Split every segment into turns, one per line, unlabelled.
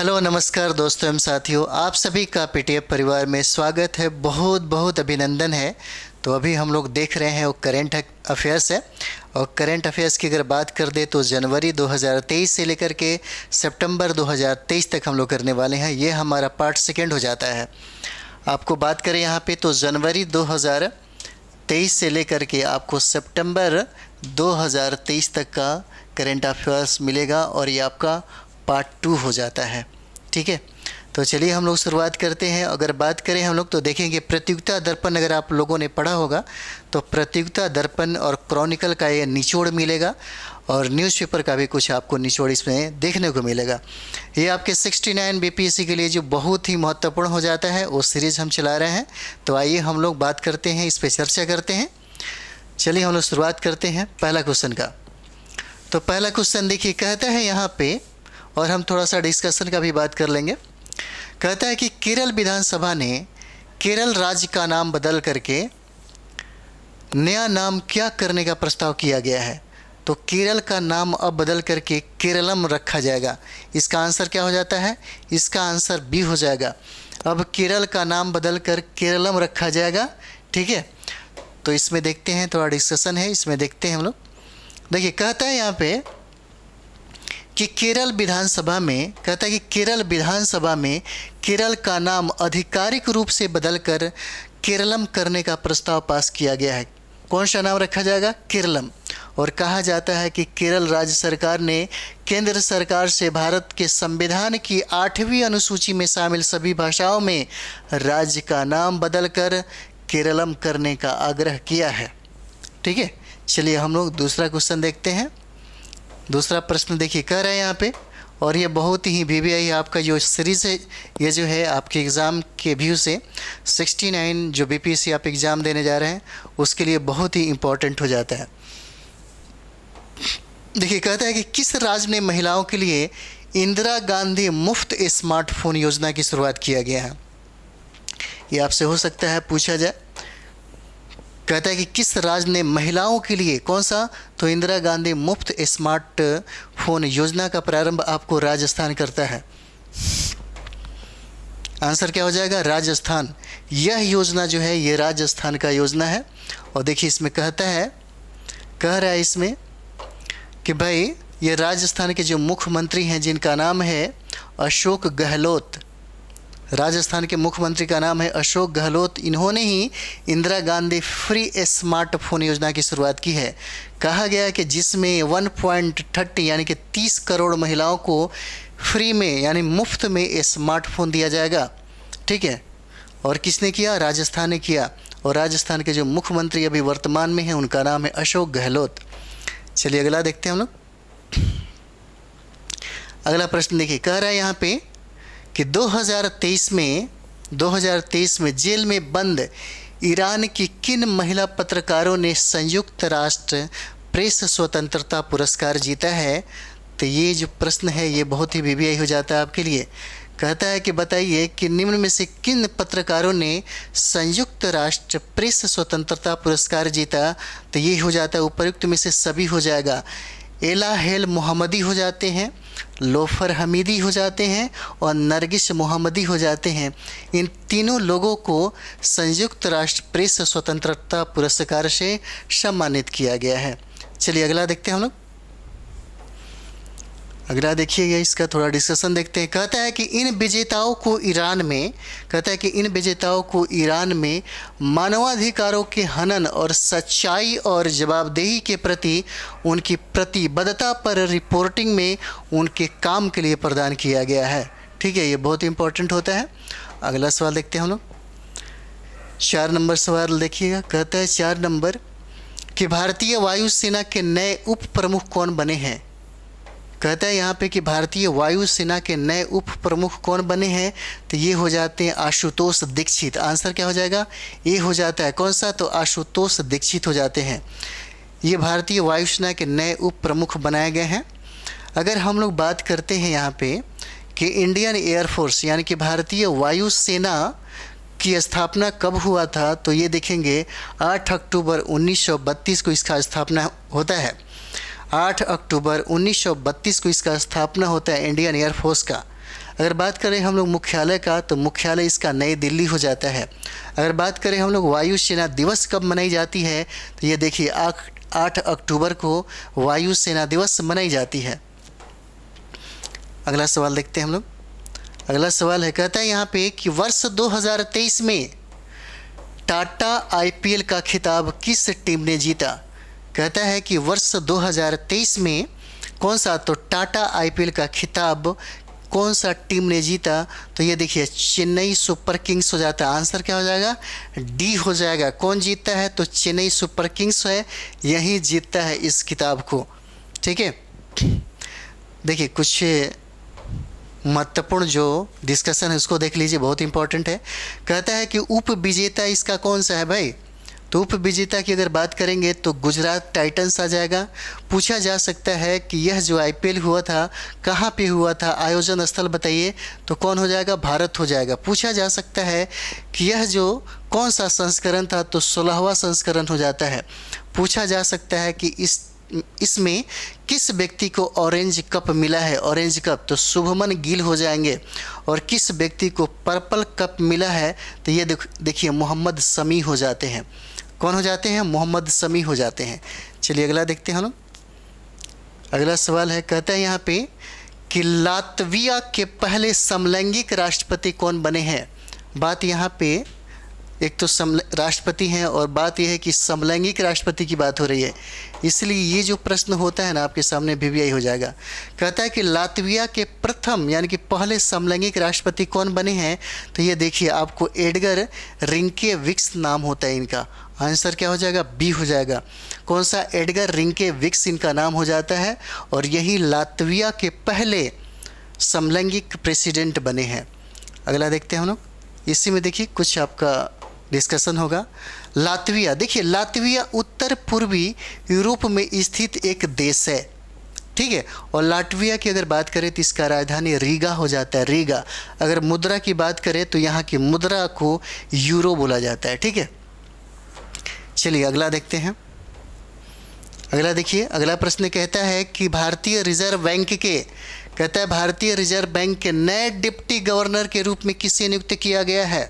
hello नमस्कार दोस्तों एवं साथियों आप सभी का पीटीएफ परिवार में स्वागत है बहुत बहुत अभिनंदन है तो अभी हम लोग देख रहे हैं वो करेंट अफेयर्स है और करेंट अफेयर्स की अगर बात कर दे तो जनवरी 2023 से लेकर के सितंबर 2023 तक हम लोग करने वाले हैं ये हमारा पार्ट सेकेंड हो जाता है आपको बात करें यहाँ पर तो जनवरी दो से लेकर के आपको सेप्टेम्बर दो तक का करेंट अफेयर्स मिलेगा और ये आपका पार्ट टू हो जाता है ठीक है तो चलिए हम लोग शुरुआत करते हैं अगर बात करें हम लोग तो देखेंगे प्रतियोगिता दर्पण अगर आप लोगों ने पढ़ा होगा तो प्रतियोगिता दर्पण और क्रॉनिकल का ये निचोड़ मिलेगा और न्यूज़पेपर का भी कुछ आपको निचोड़ इसमें देखने को मिलेगा ये आपके 69 नाइन के लिए जो बहुत ही महत्वपूर्ण हो जाता है वो सीरीज़ हम चला रहे हैं तो आइए हम लोग बात करते हैं इस पर चर्चा करते हैं चलिए हम लोग शुरुआत करते हैं पहला क्वेश्चन का तो पहला क्वेश्चन देखिए कहता है यहाँ पर और हम थोड़ा सा डिस्कशन का भी बात कर लेंगे कहता है कि केरल विधानसभा ने केरल राज्य का नाम बदल करके नया नाम क्या करने का प्रस्ताव किया गया है तो केरल का नाम अब बदल करके केरलम रखा जाएगा इसका आंसर क्या हो जाता है इसका आंसर बी हो जाएगा अब केरल का नाम बदल कर केरलम रखा जाएगा ठीक है तो इसमें देखते हैं थोड़ा डिस्कशन है इसमें देखते हैं हम लोग देखिए कहता है यहाँ पे कि केरल विधानसभा में कहता है कि केरल विधानसभा में केरल का नाम आधिकारिक रूप से बदलकर केरलम करने का प्रस्ताव पास किया गया है कौन सा नाम रखा जाएगा केरलम और कहा जाता है कि केरल राज्य सरकार ने केंद्र सरकार से भारत के संविधान की आठवीं अनुसूची में शामिल सभी भाषाओं में राज्य का नाम बदलकर केरलम करने का आग्रह किया है ठीक है चलिए हम लोग दूसरा क्वेश्चन देखते हैं दूसरा प्रश्न देखिए कह रहे हैं यहाँ पे और ये बहुत ही वी आई आपका जो सीरीज़ है ये जो है आपके एग्ज़ाम के व्यू से 69 जो बीपीएससी आप एग्ज़ाम देने जा रहे हैं उसके लिए बहुत ही इम्पोर्टेंट हो जाता है देखिए कहता है कि किस राज्य में महिलाओं के लिए इंदिरा गांधी मुफ्त स्मार्टफोन योजना की शुरुआत किया गया है ये आपसे हो सकता है पूछा जाए कहता है कि किस राज्य ने महिलाओं के लिए कौन सा तो इंदिरा गांधी मुफ्त स्मार्ट फोन योजना का प्रारंभ आपको राजस्थान करता है आंसर क्या हो जाएगा राजस्थान यह योजना जो है यह राजस्थान का योजना है और देखिए इसमें कहता है कह रहा है इसमें कि भाई ये राजस्थान के जो मुख्यमंत्री हैं जिनका नाम है अशोक गहलोत राजस्थान के मुख्यमंत्री का नाम है अशोक गहलोत इन्होंने ही इंदिरा गांधी फ्री स्मार्टफोन योजना की शुरुआत की है कहा गया कि जिसमें थर्टी यानी कि तीस करोड़ महिलाओं को फ्री में यानी मुफ्त में स्मार्टफोन दिया जाएगा ठीक है और किसने किया राजस्थान ने किया और राजस्थान के जो मुख्यमंत्री अभी वर्तमान में हैं उनका नाम है अशोक गहलोत चलिए अगला देखते हैं हम लोग अगला प्रश्न देखिए कह रहा है यहाँ पे कि 2023 में 2023 में जेल में बंद ईरान की किन महिला पत्रकारों ने संयुक्त राष्ट्र प्रेस स्वतंत्रता पुरस्कार जीता है तो ये जो प्रश्न है ये बहुत ही बीबीआई हो जाता है आपके लिए कहता है कि बताइए कि निम्न में से किन पत्रकारों ने संयुक्त राष्ट्र प्रेस स्वतंत्रता पुरस्कार जीता तो ये हो जाता है उपयुक्त में से सभी हो जाएगा एला हेल मोहम्मदी हो जाते हैं लोफर हमीदी हो जाते हैं और नरगिस मोहम्मदी हो जाते हैं इन तीनों लोगों को संयुक्त राष्ट्र प्रेस स्वतंत्रता पुरस्कार से सम्मानित किया गया है चलिए अगला देखते हैं हम लोग अगला देखिएगा इसका थोड़ा डिस्कशन देखते हैं कहता है कि इन विजेताओं को ईरान में कहता है कि इन विजेताओं को ईरान में मानवाधिकारों के हनन और सच्चाई और जवाबदेही के प्रति उनकी प्रतिबद्धता पर रिपोर्टिंग में उनके काम के लिए प्रदान किया गया है ठीक है ये बहुत इंपॉर्टेंट होता है अगला सवाल देखते हैं हम लोग चार नंबर सवाल देखिएगा कहता है चार नंबर कि भारतीय वायुसेना के नए उप प्रमुख कौन बने हैं कहता है यहाँ पे कि भारतीय वायुसेना के नए उप प्रमुख कौन बने हैं तो ये हो जाते हैं आशुतोष दीक्षित आंसर क्या हो जाएगा ये हो जाता है कौन सा तो आशुतोष दीक्षित हो जाते हैं ये भारतीय वायुसेना के नए उप प्रमुख बनाए गए हैं अगर हम लोग बात करते हैं यहाँ पे कि इंडियन एयरफोर्स यानी कि भारतीय वायुसेना की स्थापना कब हुआ था तो ये देखेंगे 8 अक्टूबर 1932 को इसका स्थापना होता है 8 अक्टूबर 1932 को इसका स्थापना होता है इंडियन एयरफोर्स का अगर बात करें हम लोग मुख्यालय का तो मुख्यालय इसका नई दिल्ली हो जाता है अगर बात करें हम लोग वायुसेना दिवस कब मनाई जाती है तो ये देखिए आठ अक्टूबर को वायुसेना दिवस मनाई जाती है अगला सवाल देखते हैं हम लोग अगला सवाल है कहता है यहाँ पे कि वर्ष 2023 में टाटा आईपीएल का खिताब किस टीम ने जीता कहता है कि वर्ष 2023 में कौन सा तो टाटा आईपीएल का खिताब कौन सा टीम ने जीता तो ये देखिए चेन्नई सुपर किंग्स हो जाता है आंसर क्या हो जाएगा डी हो जाएगा कौन जीतता है तो चेन्नई सुपर किंग्स है यही जीतता है इस किताब को ठीक है देखिए कुछ महत्वपूर्ण जो डिस्कशन है उसको देख लीजिए बहुत इंपॉर्टेंट है कहता है कि उप विजेता इसका कौन सा है भाई तो उप विजेता की अगर बात करेंगे तो गुजरात टाइटंस आ जाएगा पूछा जा सकता है कि यह जो आईपीएल हुआ था कहाँ पे हुआ था आयोजन स्थल बताइए तो कौन हो जाएगा भारत हो जाएगा पूछा जा सकता है कि यह जो कौन सा संस्करण था तो सोलहवा संस्करण हो जाता है पूछा जा सकता है कि इस इसमें किस व्यक्ति को ऑरेंज कप मिला है ऑरेंज कप तो शुभमन गिल हो जाएंगे और किस व्यक्ति को पर्पल कप मिला है तो ये देखिए मोहम्मद समी हो जाते हैं कौन हो जाते हैं मोहम्मद समी हो जाते हैं चलिए अगला देखते हैं हम अगला सवाल है कहता हैं यहाँ पे कि लातविया के पहले समलैंगिक राष्ट्रपति कौन बने हैं बात यहाँ पे एक तो सम राष्ट्रपति हैं और बात यह है कि समलैंगिक राष्ट्रपति की बात हो रही है इसलिए ये जो प्रश्न होता है ना आपके सामने वी हो जाएगा कहता है कि लातविया के प्रथम यानी कि पहले समलैंगिक राष्ट्रपति कौन बने हैं तो ये देखिए आपको एडगर रिंके विक्स नाम होता है इनका आंसर क्या हो जाएगा बी हो जाएगा कौन सा एडगर रिंके विक्स इनका नाम हो जाता है और यही लातविया के पहले समलैंगिक प्रेसिडेंट बने हैं अगला देखते हैं हम लोग इसी में देखिए कुछ आपका डिस्कशन होगा लातविया देखिए लातविया उत्तर पूर्वी यूरोप में स्थित एक देश है ठीक है और लाटविया की अगर बात करें तो इसका राजधानी रीगा हो जाता है रीगा अगर मुद्रा की बात करें तो यहाँ की मुद्रा को यूरो बोला जाता है ठीक है चलिए अगला देखते हैं अगला देखिए अगला प्रश्न कहता है कि भारतीय रिजर्व बैंक के कहता है भारतीय रिजर्व बैंक के नए डिप्टी गवर्नर के रूप में किसे नियुक्त किया गया है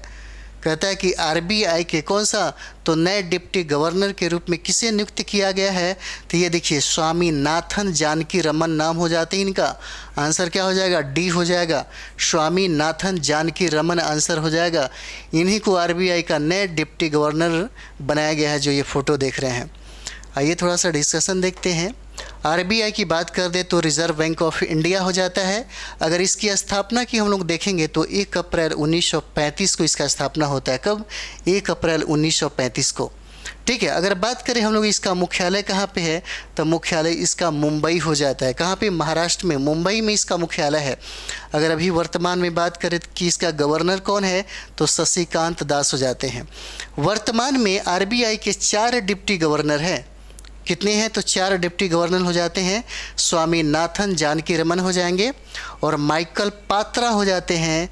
कहता है कि आरबीआई के कौन सा तो नए डिप्टी गवर्नर के रूप में किसे नियुक्त किया गया है तो ये देखिए स्वामी नाथन जानकी रमन नाम हो जाते हैं इनका आंसर क्या हो जाएगा डी हो जाएगा Swaminathan Janakiraman answer हो जाएगा इन्हीं को आरबीआई का नए डिप्टी गवर्नर बनाया गया है जो ये फ़ोटो देख रहे हैं आइए थोड़ा सा डिस्कशन देखते हैं आरबीआई की बात कर दे तो रिज़र्व बैंक ऑफ इंडिया हो जाता है अगर इसकी स्थापना की हम लोग देखेंगे तो एक अप्रैल 1935 को इसका स्थापना होता है कब एक अप्रैल 1935 को ठीक है अगर बात करें हम लोग इसका मुख्यालय कहाँ पे है तो मुख्यालय इसका मुंबई हो जाता है कहाँ पे महाराष्ट्र में मुंबई में इसका मुख्यालय है अगर अभी वर्तमान में बात करें कि इसका गवर्नर कौन है तो शशिकांत दास हो जाते हैं वर्तमान में आरबीआई के चार डिप्टी गवर्नर हैं कितने हैं तो चार डिप्टी गवर्नर हो जाते हैं स्वामीनाथन जानकी रमन हो जाएंगे और माइकल पात्रा हो जाते हैं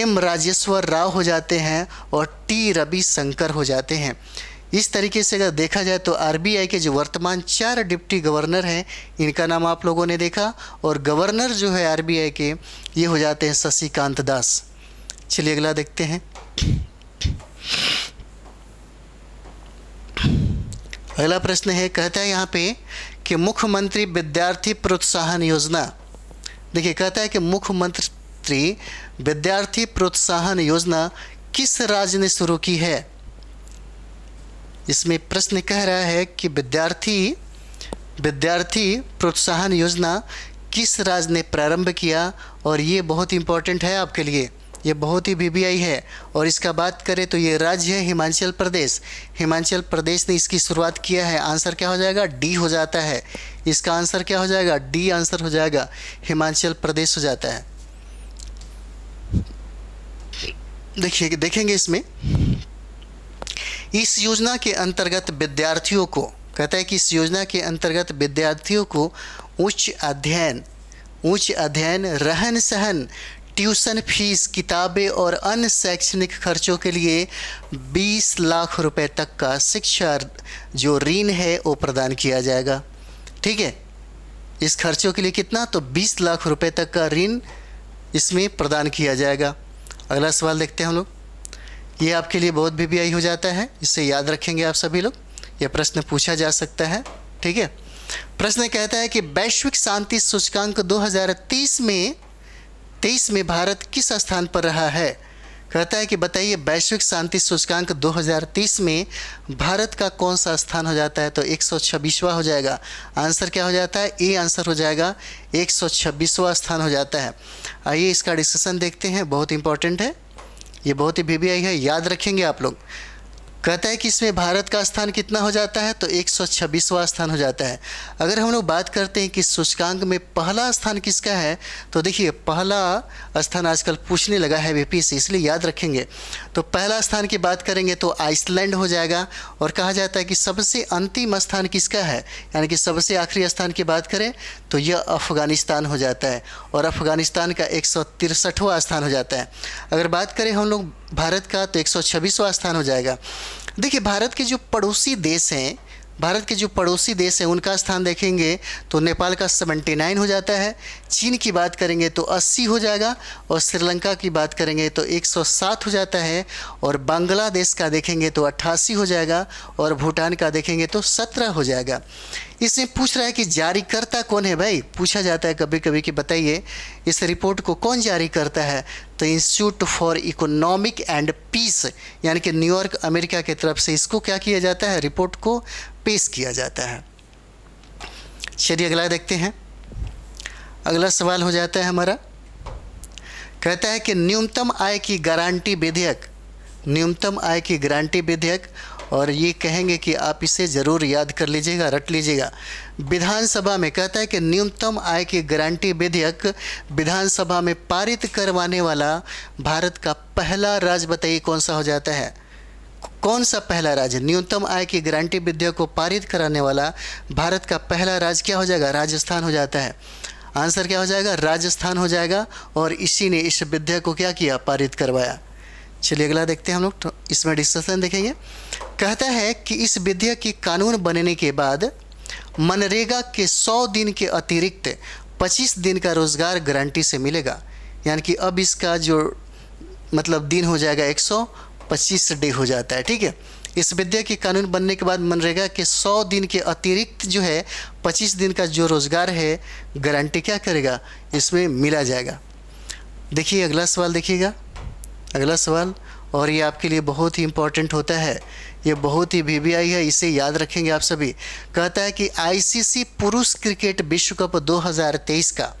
एम राजेश्वर राव हो जाते हैं और टी रवि शंकर हो जाते हैं इस तरीके से अगर देखा जाए तो आरबीआई के जो वर्तमान चार डिप्टी गवर्नर हैं इनका नाम आप लोगों ने देखा और गवर्नर जो है आर के ये हो जाते हैं शशिकांत दास चलिए अगला देखते हैं अगला प्रश्न है कहता है यहाँ पे कि मुख्यमंत्री विद्यार्थी प्रोत्साहन योजना देखिए कहता है कि मुख्यमंत्री विद्यार्थी प्रोत्साहन योजना किस राज्य ने शुरू की है इसमें प्रश्न कह रहा है कि विद्यार्थी विद्यार्थी प्रोत्साहन योजना किस राज्य ने प्रारंभ किया और ये बहुत इम्पोर्टेंट है आपके लिए ये बहुत ही बीबीआई है और इसका बात करें तो ये राज्य है हिमाचल प्रदेश हिमाचल प्रदेश ने इसकी शुरुआत किया है आंसर क्या हो जाएगा डी हो जाता है इसका आंसर क्या हो जाएगा डी आंसर हो जाएगा हिमाचल प्रदेश हो जाता है देखिए देखेंगे इसमें इस योजना के अंतर्गत विद्यार्थियों को कहता है कि इस योजना के अंतर्गत विद्यार्थियों को उच्च अध्ययन उच्च अध्ययन रहन सहन ट्यूशन फीस किताबें और अन्य शैक्षणिक खर्चों के लिए 20 लाख रुपए तक का शिक्षा जो ऋण है वो प्रदान किया जाएगा ठीक है इस खर्चों के लिए कितना तो 20 लाख रुपए तक का ऋण इसमें प्रदान किया जाएगा अगला सवाल देखते हैं हम लोग ये आपके लिए बहुत भी, हो जाता है इसे याद रखेंगे आप सभी लोग यह प्रश्न पूछा जा सकता है ठीक है प्रश्न कहता है कि वैश्विक शांति सूचकांक 2030 में तेईस में भारत किस स्थान पर रहा है कहता है कि बताइए वैश्विक शांति सूचकांक 2030 में भारत का कौन सा स्थान हो जाता है तो एक हो जाएगा आंसर क्या हो जाता है ए आंसर हो जाएगा एक स्थान हो जाता है आइए इसका डिस्कशन देखते हैं बहुत इंपॉर्टेंट है ये बहुत ही भी, भी है याद रखेंगे आप लोग कहता है कि इसमें भारत का स्थान कितना हो जाता है तो एक सौ स्थान हो जाता है अगर हम लोग बात करते हैं कि सूचकांक में पहला स्थान किसका है तो देखिए पहला स्थान आजकल पूछने लगा है बी से इसलिए याद रखेंगे तो पहला स्थान की बात करेंगे तो आइसलैंड हो जाएगा और कहा जाता है कि सबसे अंतिम स्थान किसका है यानी कि सबसे आखिरी स्थान की बात करें तो यह अफ़गानिस्तान हो जाता है और अफ़गानिस्तान का एक स्थान हो जाता है अगर बात करें हम लोग भारत का तो एक स्थान हो जाएगा देखिए भारत के जो पड़ोसी देश हैं भारत के जो पड़ोसी देश हैं उनका स्थान देखेंगे तो नेपाल का 79 हो जाता है चीन की बात करेंगे तो 80 हो जाएगा और श्रीलंका की बात करेंगे तो 107 हो जाता है और बांग्लादेश का देखेंगे तो 88 हो जाएगा और भूटान का देखेंगे तो 17 हो जाएगा इसमें पूछ रहा है कि जारीकर्ता कौन है भाई पूछा जाता है कभी कभी कि बताइए इस रिपोर्ट को कौन जारी करता है तो institute for economic and peace यानी कि न्यूयॉर्क अमेरिका की तरफ से इसको क्या किया जाता है रिपोर्ट को पेश किया जाता है चलिए अगला देखते हैं अगला सवाल हो जाता है हमारा कहता है कि न्यूनतम आय की गारंटी विधेयक न्यूनतम आय की गारंटी विधेयक और ये कहेंगे कि आप इसे ज़रूर याद कर लीजिएगा रट लीजिएगा विधानसभा में कहता है कि न्यूनतम आय की गारंटी विधेयक विधानसभा में पारित करवाने वाला भारत का पहला राज्य बताइए कौन सा हो जाता है कौन सा पहला राज्य न्यूनतम आय की गारंटी विधेयक को पारित कराने वाला भारत का पहला राज्य क्या हो जाएगा राजस्थान हो जाता है आंसर क्या हो जाएगा राजस्थान हो जाएगा और इसी ने इस विधेयक को क्या किया पारित करवाया चलिए अगला देखते हैं हम लोग तो इसमें डिस्कशन देखेंगे कहता है कि इस विधेयक की कानून बनने के बाद मनरेगा के 100 दिन के अतिरिक्त 25 दिन का रोज़गार गारंटी से मिलेगा यानी कि अब इसका जो मतलब दिन हो जाएगा पच्चीस डे हो जाता है ठीक है इस विद्या के कानून बनने के बाद मनरेगा के 100 दिन के अतिरिक्त जो है 25 दिन का जो रोज़गार है गारंटी क्या करेगा इसमें मिला जाएगा देखिए अगला सवाल देखिएगा अगला सवाल और ये आपके लिए बहुत ही इम्पॉर्टेंट होता है ये बहुत ही वी है इसे याद रखेंगे आप सभी कहता है कि आईसीसी पुरुष क्रिकेट विश्व कप 2023 का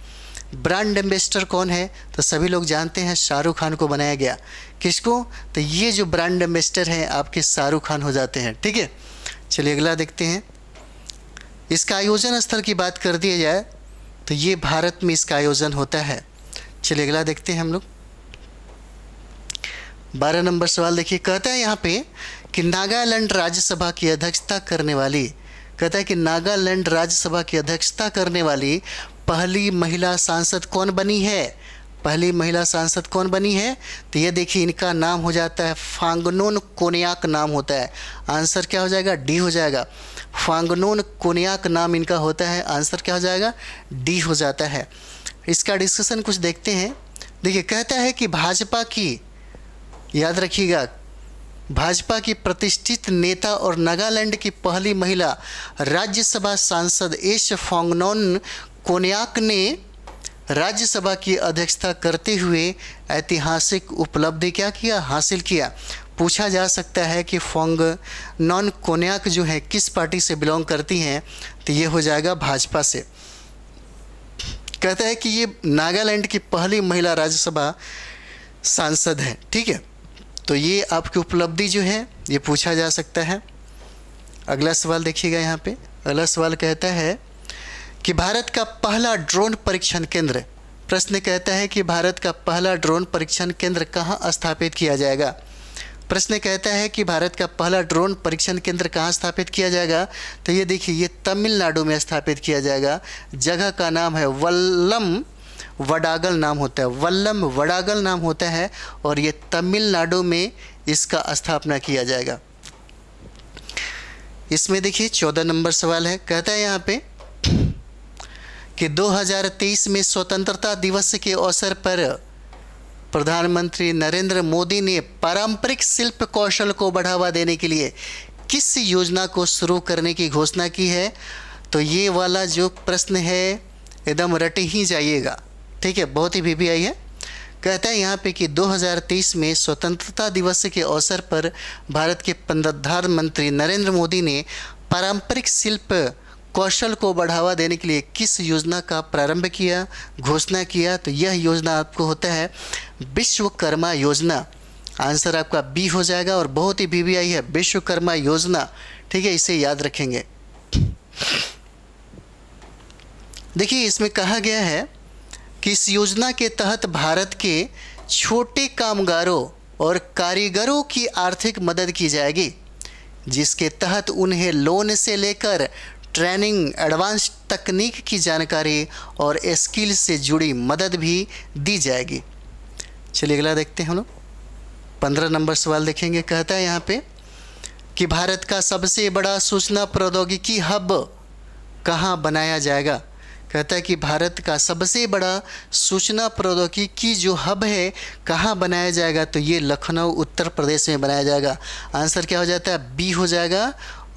ब्रांड एम्बेसडर कौन है तो सभी लोग जानते हैं शाहरुख खान को बनाया गया किसको तो ये जो ब्रांड एम्बेसडर हैं आपके शाहरुख खान हो जाते हैं ठीक है चलिए अगला देखते हैं इसका आयोजन स्थल की बात कर दिया जाए तो ये भारत में इसका आयोजन होता है चलिए अगला देखते हैं हम लोग बारह नंबर सवाल देखिए कहता है यहाँ पे कि नागालैंड राज्यसभा की अध्यक्षता करने वाली कहता है कि नागालैंड राज्यसभा की अध्यक्षता करने वाली पहली महिला सांसद कौन बनी है पहली महिला सांसद कौन बनी है तो ये देखिए इनका नाम हो जाता है फांगनोन कोनियाक नाम होता है आंसर क्या हो जाएगा डी हो जाएगा फांगनोन कोनियाक नाम इनका होता है आंसर क्या हो जाएगा डी हो जाता है इसका डिस्कशन कुछ देखते हैं देखिए कहता है कि भाजपा की याद रखिएगा भाजपा की प्रतिष्ठित नेता और नागालैंड की पहली महिला राज्यसभा सांसद एश फोंगनोन कोन्याक ने राज्यसभा की अध्यक्षता करते हुए ऐतिहासिक उपलब्धि क्या किया हासिल किया पूछा जा सकता है कि फोंग नॉन कोन्याक जो है किस पार्टी से बिलोंग करती हैं तो ये हो जाएगा भाजपा से कहता है कि ये नागालैंड की पहली महिला राज्यसभा सांसद हैं ठीक है तो ये आपकी उपलब्धि जो है ये पूछा जा सकता है अगला सवाल देखिएगा यहाँ पे अगला सवाल कहता है कि भारत का पहला ड्रोन परीक्षण केंद्र प्रश्न कहता है कि भारत का पहला ड्रोन परीक्षण केंद्र कहाँ स्थापित किया जाएगा प्रश्न कहता है कि भारत का पहला ड्रोन परीक्षण केंद्र कहाँ स्थापित किया जाएगा तो ये देखिए ये तमिलनाडु में स्थापित किया जाएगा जगह का नाम है वल्लम वडागल नाम होता है वल्लम वडागल नाम होता है और ये तमिलनाडु में इसका स्थापना किया जाएगा इसमें देखिए चौदह नंबर सवाल है कहता है यहाँ पे कि 2023 में स्वतंत्रता दिवस के अवसर पर प्रधानमंत्री नरेंद्र मोदी ने पारंपरिक शिल्प कौशल को बढ़ावा देने के लिए किस योजना को शुरू करने की घोषणा की है तो ये वाला जो प्रश्न है एकदम रट ही जाइएगा ठीक है बहुत ही भी, भी आई है कहते हैं यहाँ पे कि 2023 में स्वतंत्रता दिवस के अवसर पर भारत के प्रधानमंत्री नरेंद्र मोदी ने पारंपरिक शिल्प कौशल को बढ़ावा देने के लिए किस योजना का प्रारंभ किया घोषणा किया तो यह योजना आपको होता है विश्वकर्मा योजना आंसर आपका बी हो जाएगा और बहुत ही बीबीआई है विश्वकर्मा योजना ठीक है इसे याद रखेंगे देखिए इसमें कहा गया है कि इस योजना के तहत भारत के छोटे कामगारों और कारीगरों की आर्थिक मदद की जाएगी जिसके तहत उन्हें लोन से लेकर ट्रेनिंग एडवांस तकनीक की जानकारी और स्किल से जुड़ी मदद भी दी जाएगी चलिए अगला देखते हैं हम लोग पंद्रह नंबर सवाल देखेंगे कहता है यहाँ पे कि भारत का सबसे बड़ा सूचना प्रौद्योगिकी हब कहाँ बनाया जाएगा कहता है कि भारत का सबसे बड़ा सूचना प्रौद्योगिकी जो हब है कहाँ बनाया जाएगा तो ये लखनऊ उत्तर प्रदेश में बनाया जाएगा आंसर क्या हो जाता है बी हो जाएगा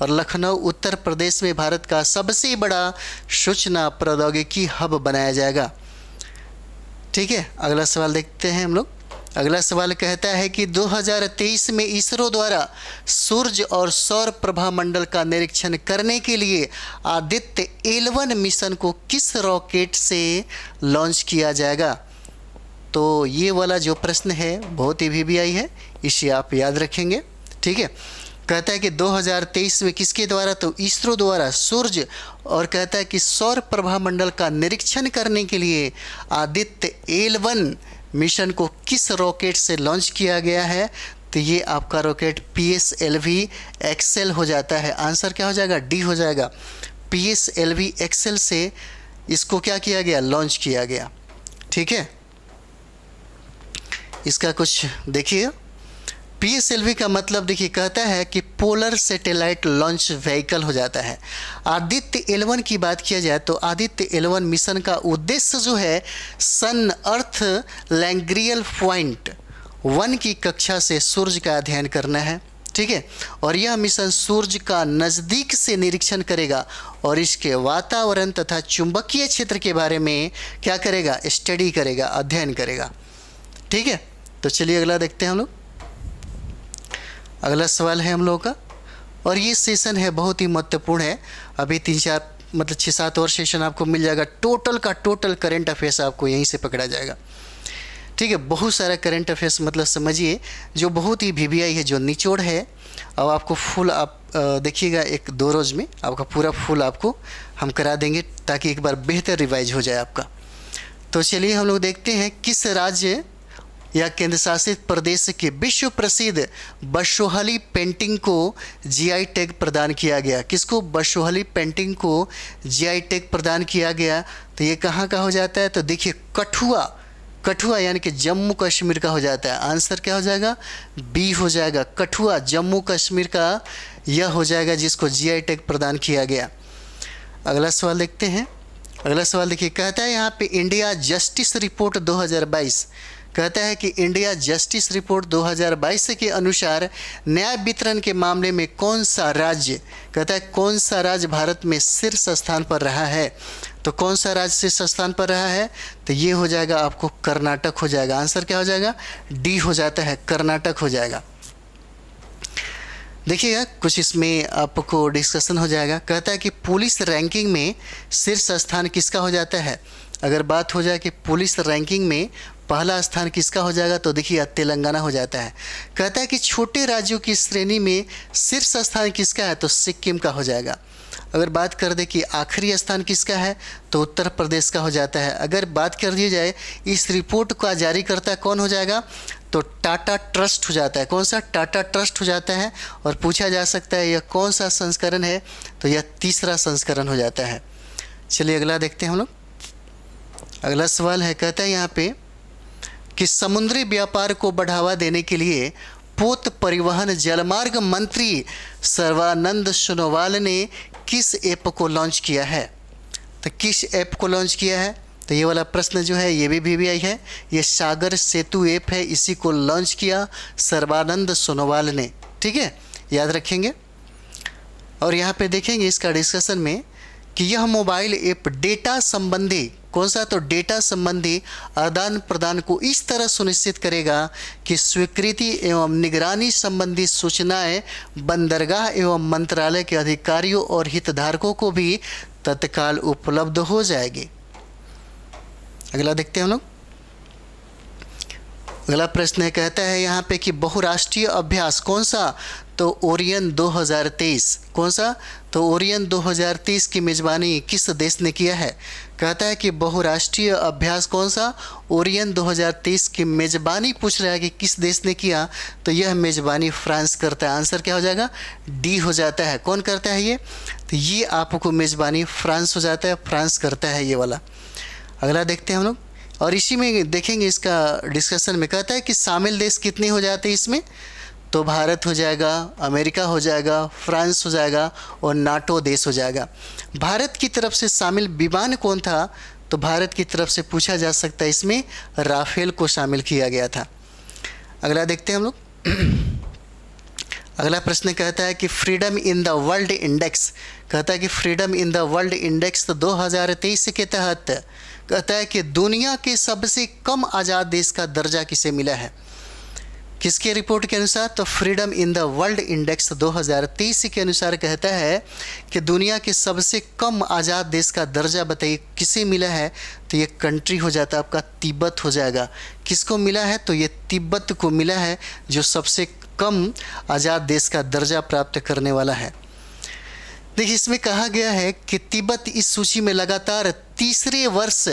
और लखनऊ उत्तर प्रदेश में भारत का सबसे बड़ा सूचना प्रौद्योगिकी हब बनाया जाएगा ठीक है अगला सवाल देखते हैं हम लोग अगला सवाल कहता है कि 2023 में इसरो द्वारा सूर्य और सौर प्रभा मंडल का निरीक्षण करने के लिए आदित्य एलवन मिशन को किस रॉकेट से लॉन्च किया जाएगा तो ये वाला जो प्रश्न है बहुत ही भी, भी आई है इसे आप याद रखेंगे ठीक है कहता है कि 2023 में किसके द्वारा तो इसरो द्वारा सूर्य और कहता है कि सौर प्रभा मंडल का निरीक्षण करने के लिए आदित्य एल वन मिशन को किस रॉकेट से लॉन्च किया गया है तो ये आपका rocket P S L V XL हो जाता है आंसर क्या हो जाएगा डी हो जाएगा P S L V XL से इसको क्या किया गया लॉन्च किया गया ठीक है इसका कुछ देखिए पी का मतलब देखिए कहता है कि पोलर सैटेलाइट लॉन्च व्हीकल हो जाता है आदित्य एलवन की बात किया जाए तो आदित्य एलवन मिशन का उद्देश्य जो है सन अर्थ लैंग्रियल पॉइंट वन की कक्षा से सूर्य का अध्ययन करना है ठीक है और यह मिशन सूर्य का नज़दीक से निरीक्षण करेगा और इसके वातावरण तथा चुंबकीय क्षेत्र के बारे में क्या करेगा स्टडी करेगा अध्ययन करेगा ठीक है तो चलिए अगला देखते हैं हम लोग अगला सवाल है हम लोगों का और ये सेशन है बहुत ही महत्वपूर्ण है अभी तीन चार मतलब छः सात और सेशन आपको मिल जाएगा टोटल का टोटल करेंट अफेयर्स आपको यहीं से पकड़ा जाएगा ठीक है बहुत सारा करेंट अफेयर्स मतलब समझिए जो बहुत ही वी है जो निचोड़ है अब आपको फुल आप देखिएगा एक दो रोज़ में आपका पूरा फुल आपको हम करा देंगे ताकि एक बार बेहतर रिवाइज हो जाए आपका तो चलिए हम लोग देखते हैं किस राज्य या केंद्र शासित प्रदेश के विश्व प्रसिद्ध बशोहली पेंटिंग को जीआई टैग प्रदान किया गया किसको बशोहली पेंटिंग को जीआई टैग प्रदान किया गया तो ये कहाँ का हो जाता है तो देखिए कठुआ कठुआ यानी कि जम्मू कश्मीर का हो जाता है आंसर क्या हो जाएगा बी हो जाएगा कठुआ जम्मू कश्मीर का यह हो जाएगा जिसको जीआई टैग प्रदान किया गया अगला सवाल देखते हैं अगला सवाल देखिए कहता है यहाँ पे इंडिया जस्टिस रिपोर्ट 2022 कहता है कि इंडिया जस्टिस रिपोर्ट 2022 के अनुसार न्याय वितरण के मामले में कौन सा राज्य कहता है कौन सा राज्य भारत में शीर्ष स्थान पर रहा है तो कौन सा राज्य शीर्ष स्थान पर रहा है तो ये हो जाएगा आपको कर्नाटक हो जाएगा आंसर क्या हो जाएगा डी हो जाता है कर्नाटक हो जाएगा देखिएगा कुछ इसमें आपको डिस्कशन हो जाएगा कहता है कि पुलिस रैंकिंग में शीर्ष स्थान किसका हो जाता है अगर बात हो जाए कि पुलिस रैंकिंग में पहला स्थान किसका हो जाएगा तो देखिए तेलंगाना हो जाता है कहता है कि छोटे राज्यों की श्रेणी में शीर्ष स्थान किसका है तो सिक्किम का हो जाएगा अगर बात कर दे कि आखिरी स्थान किसका है तो उत्तर प्रदेश का हो जाता है अगर बात कर दी जाए इस रिपोर्ट का जारी करता कौन हो जाएगा तो टाटा ट्रस्ट हो जाता है कौन सा टाटा ट्रस्ट हो जाता है और पूछा जा सकता है यह कौन सा संस्करण है तो यह तीसरा संस्करण हो जाता है चलिए अगला देखते हैं हम लोग अगला सवाल है कहता है यहाँ पर कि समुद्री व्यापार को बढ़ावा देने के लिए पोत परिवहन जलमार्ग मंत्री सर्वानंद सोनोवाल ने किस ऐप को लॉन्च किया है तो किस ऐप को लॉन्च किया है तो ये वाला प्रश्न जो है ये भी वी वी आई है ये सागर सेतु ऐप है इसी को लॉन्च किया सर्वानंद सोनोवाल ने ठीक है याद रखेंगे और यहाँ पे देखेंगे इसका डिस्कशन में कि यह मोबाइल ऐप डेटा संबंधी कौन सा तो डेटा संबंधी आदान प्रदान को इस तरह सुनिश्चित करेगा कि स्वीकृति एवं निगरानी संबंधी सूचनाएं बंदरगाह एवं मंत्रालय के अधिकारियों और हितधारकों को भी तत्काल उपलब्ध हो जाएगी अगला देखते हैं हम लोग अगला प्रश्न कहता है यहाँ पे कि बहुराष्ट्रीय अभ्यास कौन सा तो ओरियन 2023 कौन सा तो ओरियन 2023 की मेज़बानी किस देश ने किया है कहता है कि बहुराष्ट्रीय अभ्यास कौन सा ओरियन 2030 की मेज़बानी पूछ रहा है कि किस देश ने किया तो यह मेज़बानी फ्रांस करता है आंसर क्या हो जाएगा डी हो जाता है कौन करता है ये तो ये आपको मेज़बानी फ्रांस हो जाता है फ्रांस करता है ये वाला अगला देखते हैं हम लोग और इसी में देखेंगे इसका डिस्कशन में कहता है कि शामिल देश कितने हो जाते हैं इसमें तो भारत हो जाएगा अमेरिका हो जाएगा फ्रांस हो जाएगा और नाटो देश हो जाएगा भारत की तरफ से शामिल विमान कौन था तो भारत की तरफ से पूछा जा सकता है इसमें राफेल को शामिल किया गया था अगला देखते हैं हम लोग अगला प्रश्न कहता है कि freedom in the world index कहता है कि freedom in the world index तो 2023 के तहत कहता है कि दुनिया के सबसे कम आज़ाद देश का दर्जा किसे मिला है किसके रिपोर्ट के अनुसार तो freedom in the world index 2030 के अनुसार कहता है कि दुनिया के सबसे कम आज़ाद देश का दर्जा बताइए किसे मिला है तो ये कंट्री हो जाता है आपका तिब्बत हो जाएगा किसको मिला है तो ये तिब्बत को मिला है जो सबसे कम आज़ाद देश का दर्जा प्राप्त करने वाला है देखिए इसमें कहा गया है कि तिब्बत इस सूची में लगातार तीसरे वर्ष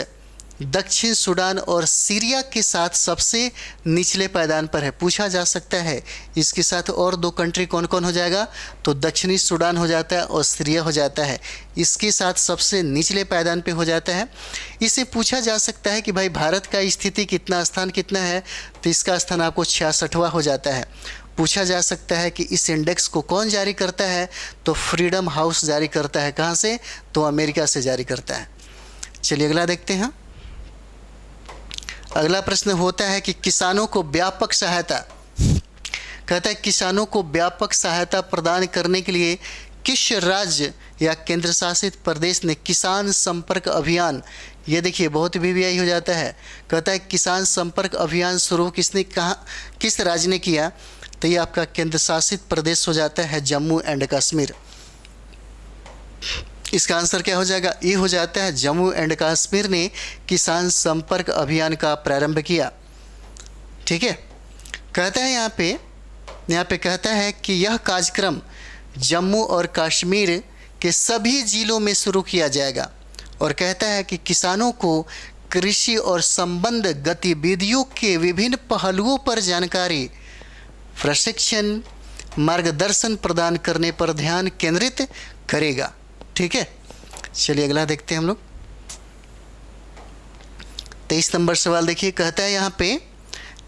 दक्षिण सूडान और सीरिया के साथ सबसे निचले पैदान पर है पूछा जा सकता है इसके साथ और दो कंट्री कौन कौन हो जाएगा तो दक्षिणी सूडान हो जाता है और सीरिया हो जाता है इसके साथ सबसे निचले पैदान पे हो जाता है इसे पूछा जा सकता है कि भाई भारत का स्थिति कितना स्थान कितना है तो इसका स्थान आपको छियासठवा हो जाता है पूछा जा सकता है कि इस इंडेक्स को कौन जारी करता है तो फ्रीडम हाउस जारी करता है कहाँ से तो अमेरिका से जारी करता है चलिए अगला देखते हैं अगला प्रश्न होता है कि किसानों को व्यापक सहायता कहता है किसानों को व्यापक सहायता प्रदान करने के लिए किस राज्य या केंद्र शासित प्रदेश ने किसान संपर्क अभियान ये देखिए बहुत वी हो जाता है कहता है किसान संपर्क अभियान शुरू किसने कहाँ किस राज्य ने किया तो ये आपका केंद्र शासित प्रदेश हो जाता है जम्मू एंड कश्मीर इसका आंसर क्या हो जाएगा ये हो जाता है जम्मू एंड कश्मीर ने किसान संपर्क अभियान का प्रारंभ किया ठीक है कहता है यहाँ पे यहाँ पे कहता है कि यह कार्यक्रम जम्मू और कश्मीर के सभी ज़िलों में शुरू किया जाएगा और कहता है कि किसानों को कृषि और संबंध गतिविधियों के विभिन्न पहलुओं पर जानकारी प्रशिक्षण मार्गदर्शन प्रदान करने पर ध्यान केंद्रित करेगा ठीक है चलिए अगला देखते हैं हम लोग तेईस नंबर सवाल देखिए कहता है यहाँ पे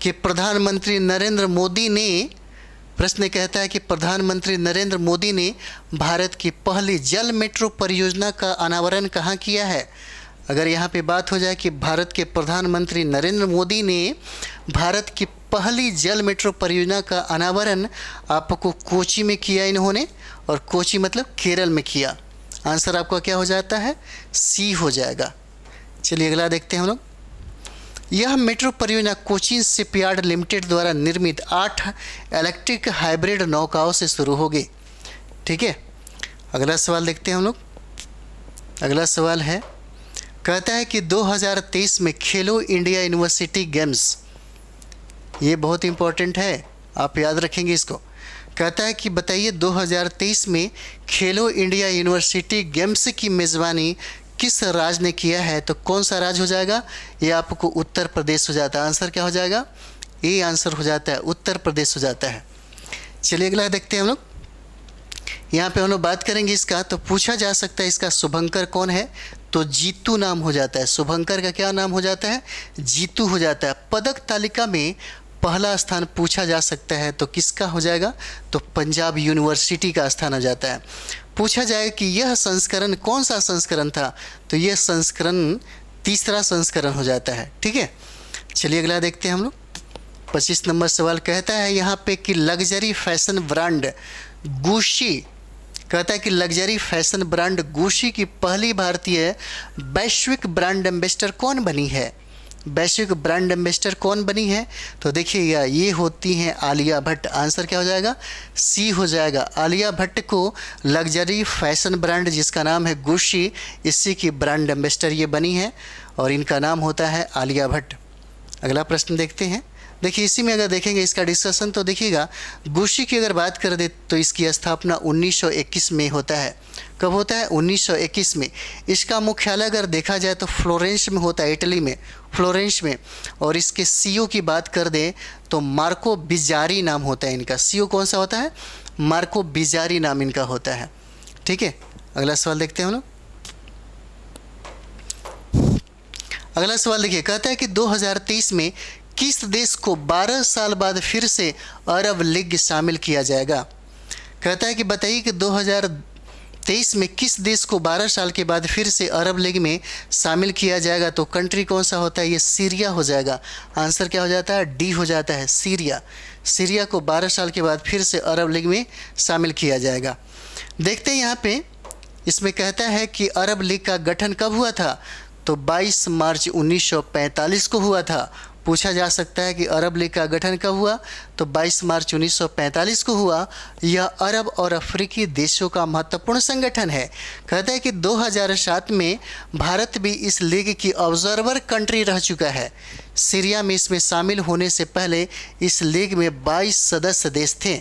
कि प्रधानमंत्री नरेंद्र मोदी ने प्रश्न कहता है कि प्रधानमंत्री नरेंद्र मोदी ने भारत की पहली जल मेट्रो परियोजना का अनावरण कहाँ किया है अगर यहाँ पे बात हो जाए कि भारत के प्रधानमंत्री नरेंद्र मोदी ने भारत की पहली जल मेट्रो परियोजना का अनावरण आपको कोची में किया इन्होंने और कोची मतलब केरल में किया आंसर आपका क्या हो जाता है सी हो जाएगा चलिए अगला देखते हैं हम लोग यह मेट्रो परियोजना कोचिन शिपयार्ड लिमिटेड द्वारा निर्मित आठ इलेक्ट्रिक हाइब्रिड नौकाओं से शुरू होगी ठीक है अगला सवाल देखते हैं हम लोग अगला सवाल है कहता है कि 2023 में खेलो इंडिया यूनिवर्सिटी गेम्स ये बहुत इम्पोर्टेंट है आप याद रखेंगे इसको कहता है कि बताइए 2023 में खेलो इंडिया यूनिवर्सिटी गेम्स की मेज़बानी किस राज्य ने किया है तो कौन सा राज्य हो जाएगा ये आपको उत्तर प्रदेश हो जाता है आंसर क्या हो जाएगा ये आंसर हो जाता है उत्तर प्रदेश हो जाता है चलिए अगला देखते हैं हम लोग यहाँ पे हम लोग बात करेंगे इसका तो पूछा जा सकता है इसका शुभंकर कौन है तो जीतू नाम हो जाता है शुभंकर का क्या नाम हो जाता है जीतू हो जाता है पदक तालिका में पहला स्थान पूछा जा सकता है तो किसका हो जाएगा तो पंजाब यूनिवर्सिटी का स्थान हो जाता है पूछा जाए कि यह संस्करण कौन सा संस्करण था तो यह संस्करण तीसरा संस्करण हो जाता है ठीक है चलिए अगला देखते हैं हम लोग पच्चीस नंबर सवाल कहता है यहाँ पे कि लग्जरी फैशन ब्रांड गुशी कहता है कि लग्जरी फैशन ब्रांड गुशी की पहली भारतीय वैश्विक ब्रांड एम्बेसडर कौन बनी है वैश्विक ब्रांड एम्बेसडर कौन बनी है तो देखिएगा ये होती हैं आलिया भट्ट आंसर क्या हो जाएगा सी हो जाएगा आलिया भट्ट को लग्जरी फैशन ब्रांड जिसका नाम है गुशी इसी की ब्रांड एम्बेसडर ये बनी है और इनका नाम होता है आलिया भट्ट अगला प्रश्न देखते हैं देखिए इसी में अगर देखेंगे इसका डिस्कशन तो देखिएगा गुशी की अगर बात कर दे तो इसकी स्थापना उन्नीस में होता है कब होता है 1921 में इसका मुख्यालय अगर देखा जाए तो फ्लोरेंस में होता है इटली में फ्लोरेंस में और इसके सीईओ की बात कर दें तो मार्को बिजारी नाम होता है इनका सीईओ कौन सा होता है मार्को बिजारी नाम इनका होता है ठीक है अगला सवाल देखते हैं हम लोग अगला सवाल देखिए कहता है कि 2030 में किस देश को 12 साल बाद फिर से अरब लीग शामिल किया जाएगा कहता है कि बताइए कि तेईस में किस देश को 12 साल के बाद फिर से अरब लीग में शामिल किया जाएगा तो कंट्री कौन सा होता है ये सीरिया हो जाएगा आंसर क्या हो जाता है डी हो जाता है सीरिया सीरिया को 12 साल के बाद फिर से अरब लीग में शामिल किया जाएगा देखते हैं यहाँ पे इसमें कहता है कि अरब लीग का गठन कब हुआ था तो 22 मार्च 1945 को हुआ था पूछा जा सकता है कि अरब लीग का गठन कब हुआ तो 22 मार्च 1945 को हुआ यह अरब और अफ्रीकी देशों का महत्वपूर्ण संगठन है कहते हैं कि 2007 में भारत भी इस लीग की ऑब्जर्वर कंट्री रह चुका है सीरिया में इसमें शामिल होने से पहले इस लीग में 22 सदस्य देश थे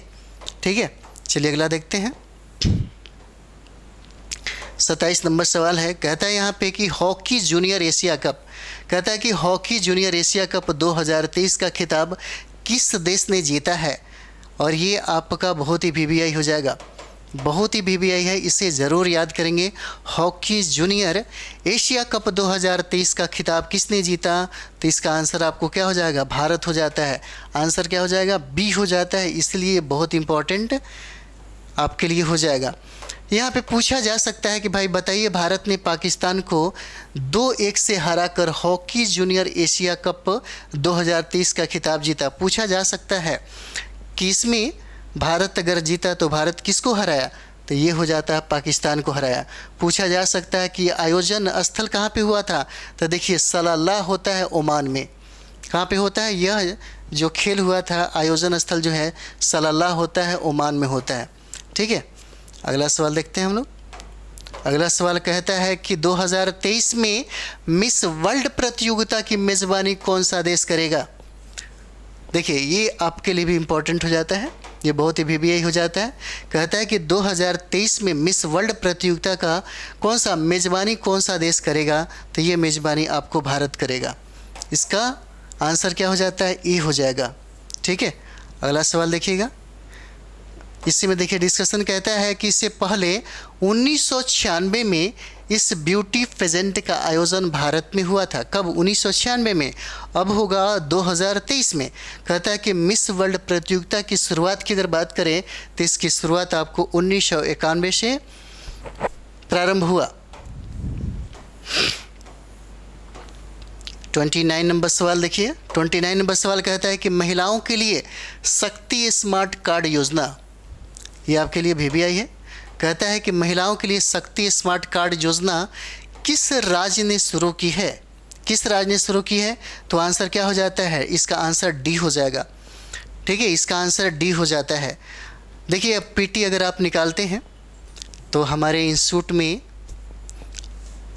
ठीक है चलिए अगला देखते हैं सत्ताईस नंबर सवाल है कहता है यहाँ पे कि हॉकी जूनियर एशिया कप कहता है कि हॉकी जूनियर एशिया कप 2023 का खिताब किस देश ने जीता है और ये आपका बहुत ही वी हो जाएगा बहुत ही वी है इसे ज़रूर याद करेंगे हॉकी जूनियर एशिया कप 2023 का खिताब किसने जीता तो इसका आंसर आपको क्या हो जाएगा भारत हो जाता है आंसर क्या हो जाएगा बी हो जाता है इसलिए बहुत इम्पॉर्टेंट आपके लिए हो जाएगा यहाँ पे पूछा जा सकता है कि भाई बताइए भारत ने पाकिस्तान को दो एक से हरा कर हॉकी जूनियर एशिया कप 2030 का खिताब जीता पूछा जा सकता है कि इसमें भारत अगर जीता तो भारत किसको हराया तो ये हो जाता है पाकिस्तान को हराया पूछा जा सकता है कि आयोजन स्थल कहाँ पे हुआ था तो देखिए सलाह होता है ओमान में कहाँ पे होता है यह जो खेल हुआ था आयोजन स्थल जो है सलाह होता है ओमान में होता है ठीक है अगला सवाल देखते हैं हम लोग अगला सवाल कहता है कि 2023 में मिस वर्ल्ड प्रतियोगिता की मेज़बानी कौन सा देश करेगा देखिए ये आपके लिए भी इम्पोर्टेंट हो जाता है ये बहुत ही भी हो जाता है कहता है कि 2023 में मिस वर्ल्ड प्रतियोगिता का कौन सा मेज़बानी कौन सा देश करेगा तो ये मेज़बानी आपको भारत करेगा इसका आंसर क्या हो जाता है ई e हो जाएगा ठीक है अगला सवाल देखिएगा इसी में देखिए डिस्कशन कहता है कि इससे पहले उन्नीस में इस ब्यूटी प्रेजेंट का आयोजन भारत में हुआ था कब उन्नीस में अब होगा 2023 में कहता है कि मिस वर्ल्ड प्रतियोगिता की शुरुआत की अगर बात करें तो इसकी शुरुआत आपको उन्नीस से प्रारंभ हुआ 29 नंबर सवाल देखिए 29 नंबर सवाल कहता है कि महिलाओं के लिए शक्ति स्मार्ट कार्ड योजना ये आपके लिए भी, भी आई है कहता है कि महिलाओं के लिए शक्ति स्मार्ट कार्ड योजना किस राज्य ने शुरू की है किस राज्य ने शुरू की है तो आंसर क्या हो जाता है इसका आंसर डी हो जाएगा ठीक है इसका आंसर डी हो जाता है देखिए अब पीटी अगर आप निकालते हैं तो हमारे इंस्टीट्यूट में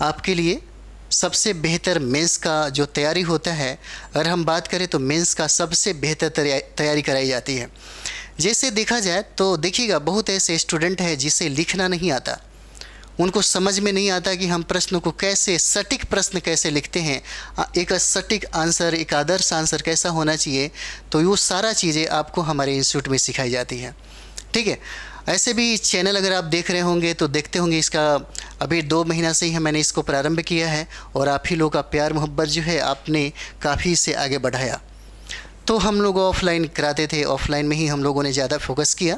आपके लिए सबसे बेहतर मेंस का जो तैयारी होता है अगर हम बात करें तो मेंस का सबसे बेहतर तैयारी कराई जाती है जैसे देखा जाए तो देखिएगा बहुत ऐसे स्टूडेंट हैं जिसे लिखना नहीं आता उनको समझ में नहीं आता कि हम प्रश्नों को कैसे सटीक प्रश्न कैसे लिखते हैं एक सटीक आंसर एक आदर्श आंसर कैसा होना चाहिए तो वो सारा चीज़ें आपको हमारे इंस्टीट्यूट में सिखाई जाती है ठीक है ऐसे भी चैनल अगर आप देख रहे होंगे तो देखते होंगे इसका अभी दो महीना से ही मैंने इसको प्रारंभ किया है और आप ही लोग का प्यार मोहब्बत जो है आपने काफ़ी इसे आगे बढ़ाया तो हम लोग ऑफलाइन कराते थे ऑफलाइन में ही हम लोगों ने ज़्यादा फोकस किया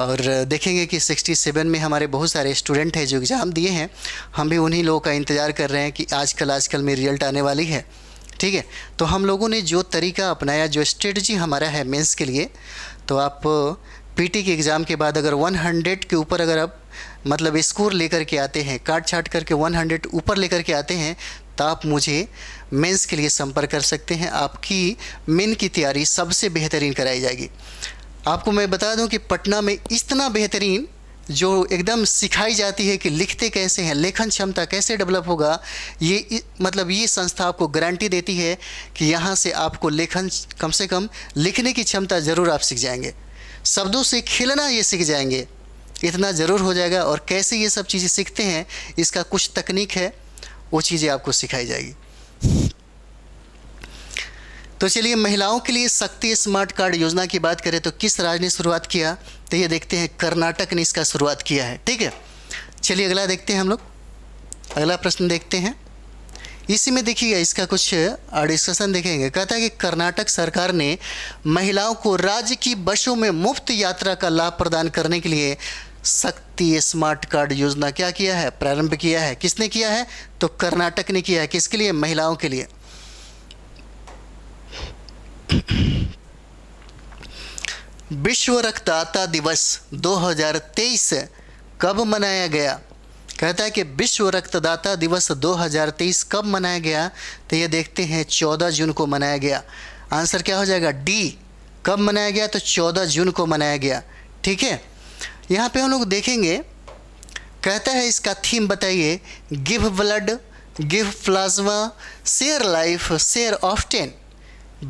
और देखेंगे कि 67 में हमारे बहुत सारे स्टूडेंट हैं जो एग्ज़ाम दिए हैं हम भी उन्हीं लोगों का इंतज़ार कर रहे हैं कि आजकल आजकल में रिजल्ट आने वाली है ठीक है तो हम लोगों ने जो तरीका अपनाया जो स्ट्रेटजी हमारा है मेंस के लिए तो आप पीटी के एग्ज़ाम के बाद अगर 100 के ऊपर अगर आप मतलब स्कोर लेकर के आते हैं काट छाट करके 100 ऊपर लेकर के आते हैं तो आप मुझे मेंस के लिए संपर्क कर सकते हैं आपकी मेन की तैयारी सबसे बेहतरीन कराई जाएगी आपको मैं बता दूं कि पटना में इतना बेहतरीन जो एकदम सिखाई जाती है कि लिखते कैसे हैं लेखन क्षमता कैसे डेवलप होगा ये मतलब ये संस्था आपको गारंटी देती है कि यहाँ से आपको लेखन कम से कम लिखने की क्षमता ज़रूर आप सीख जाएंगे शब्दों से खिलना ये सीख जाएंगे इतना ज़रूर हो जाएगा और कैसे ये सब चीज़ें सीखते हैं इसका कुछ तकनीक है वो चीज़ें आपको सिखाई जाएगी तो चलिए महिलाओं के लिए शक्ति स्मार्ट कार्ड योजना की बात करें तो किस राज्य ने शुरुआत किया तो ये देखते हैं कर्नाटक ने इसका शुरुआत किया है ठीक है चलिए अगला देखते हैं हम लोग अगला प्रश्न देखते हैं इसी में देखिएगा इसका कुछ डिस्कशन देखेंगे कहता है कि कर्नाटक सरकार ने महिलाओं को राज्य की बसों में मुफ्त यात्रा का लाभ प्रदान करने के लिए शक्ति स्मार्ट कार्ड योजना क्या किया है प्रारंभ किया है किसने किया है तो कर्नाटक ने किया है किसके लिए महिलाओं के लिए विश्व रक्तदाता दिवस 2023 कब मनाया गया कहता है कि विश्व रक्तदाता दिवस 2023 कब मनाया गया तो ये देखते हैं 14 जून को मनाया गया आंसर क्या हो जाएगा डी कब मनाया गया तो 14 जून को मनाया गया ठीक है यहाँ पे हम लोग देखेंगे कहता है इसका थीम बताइए give blood give plasma share life share often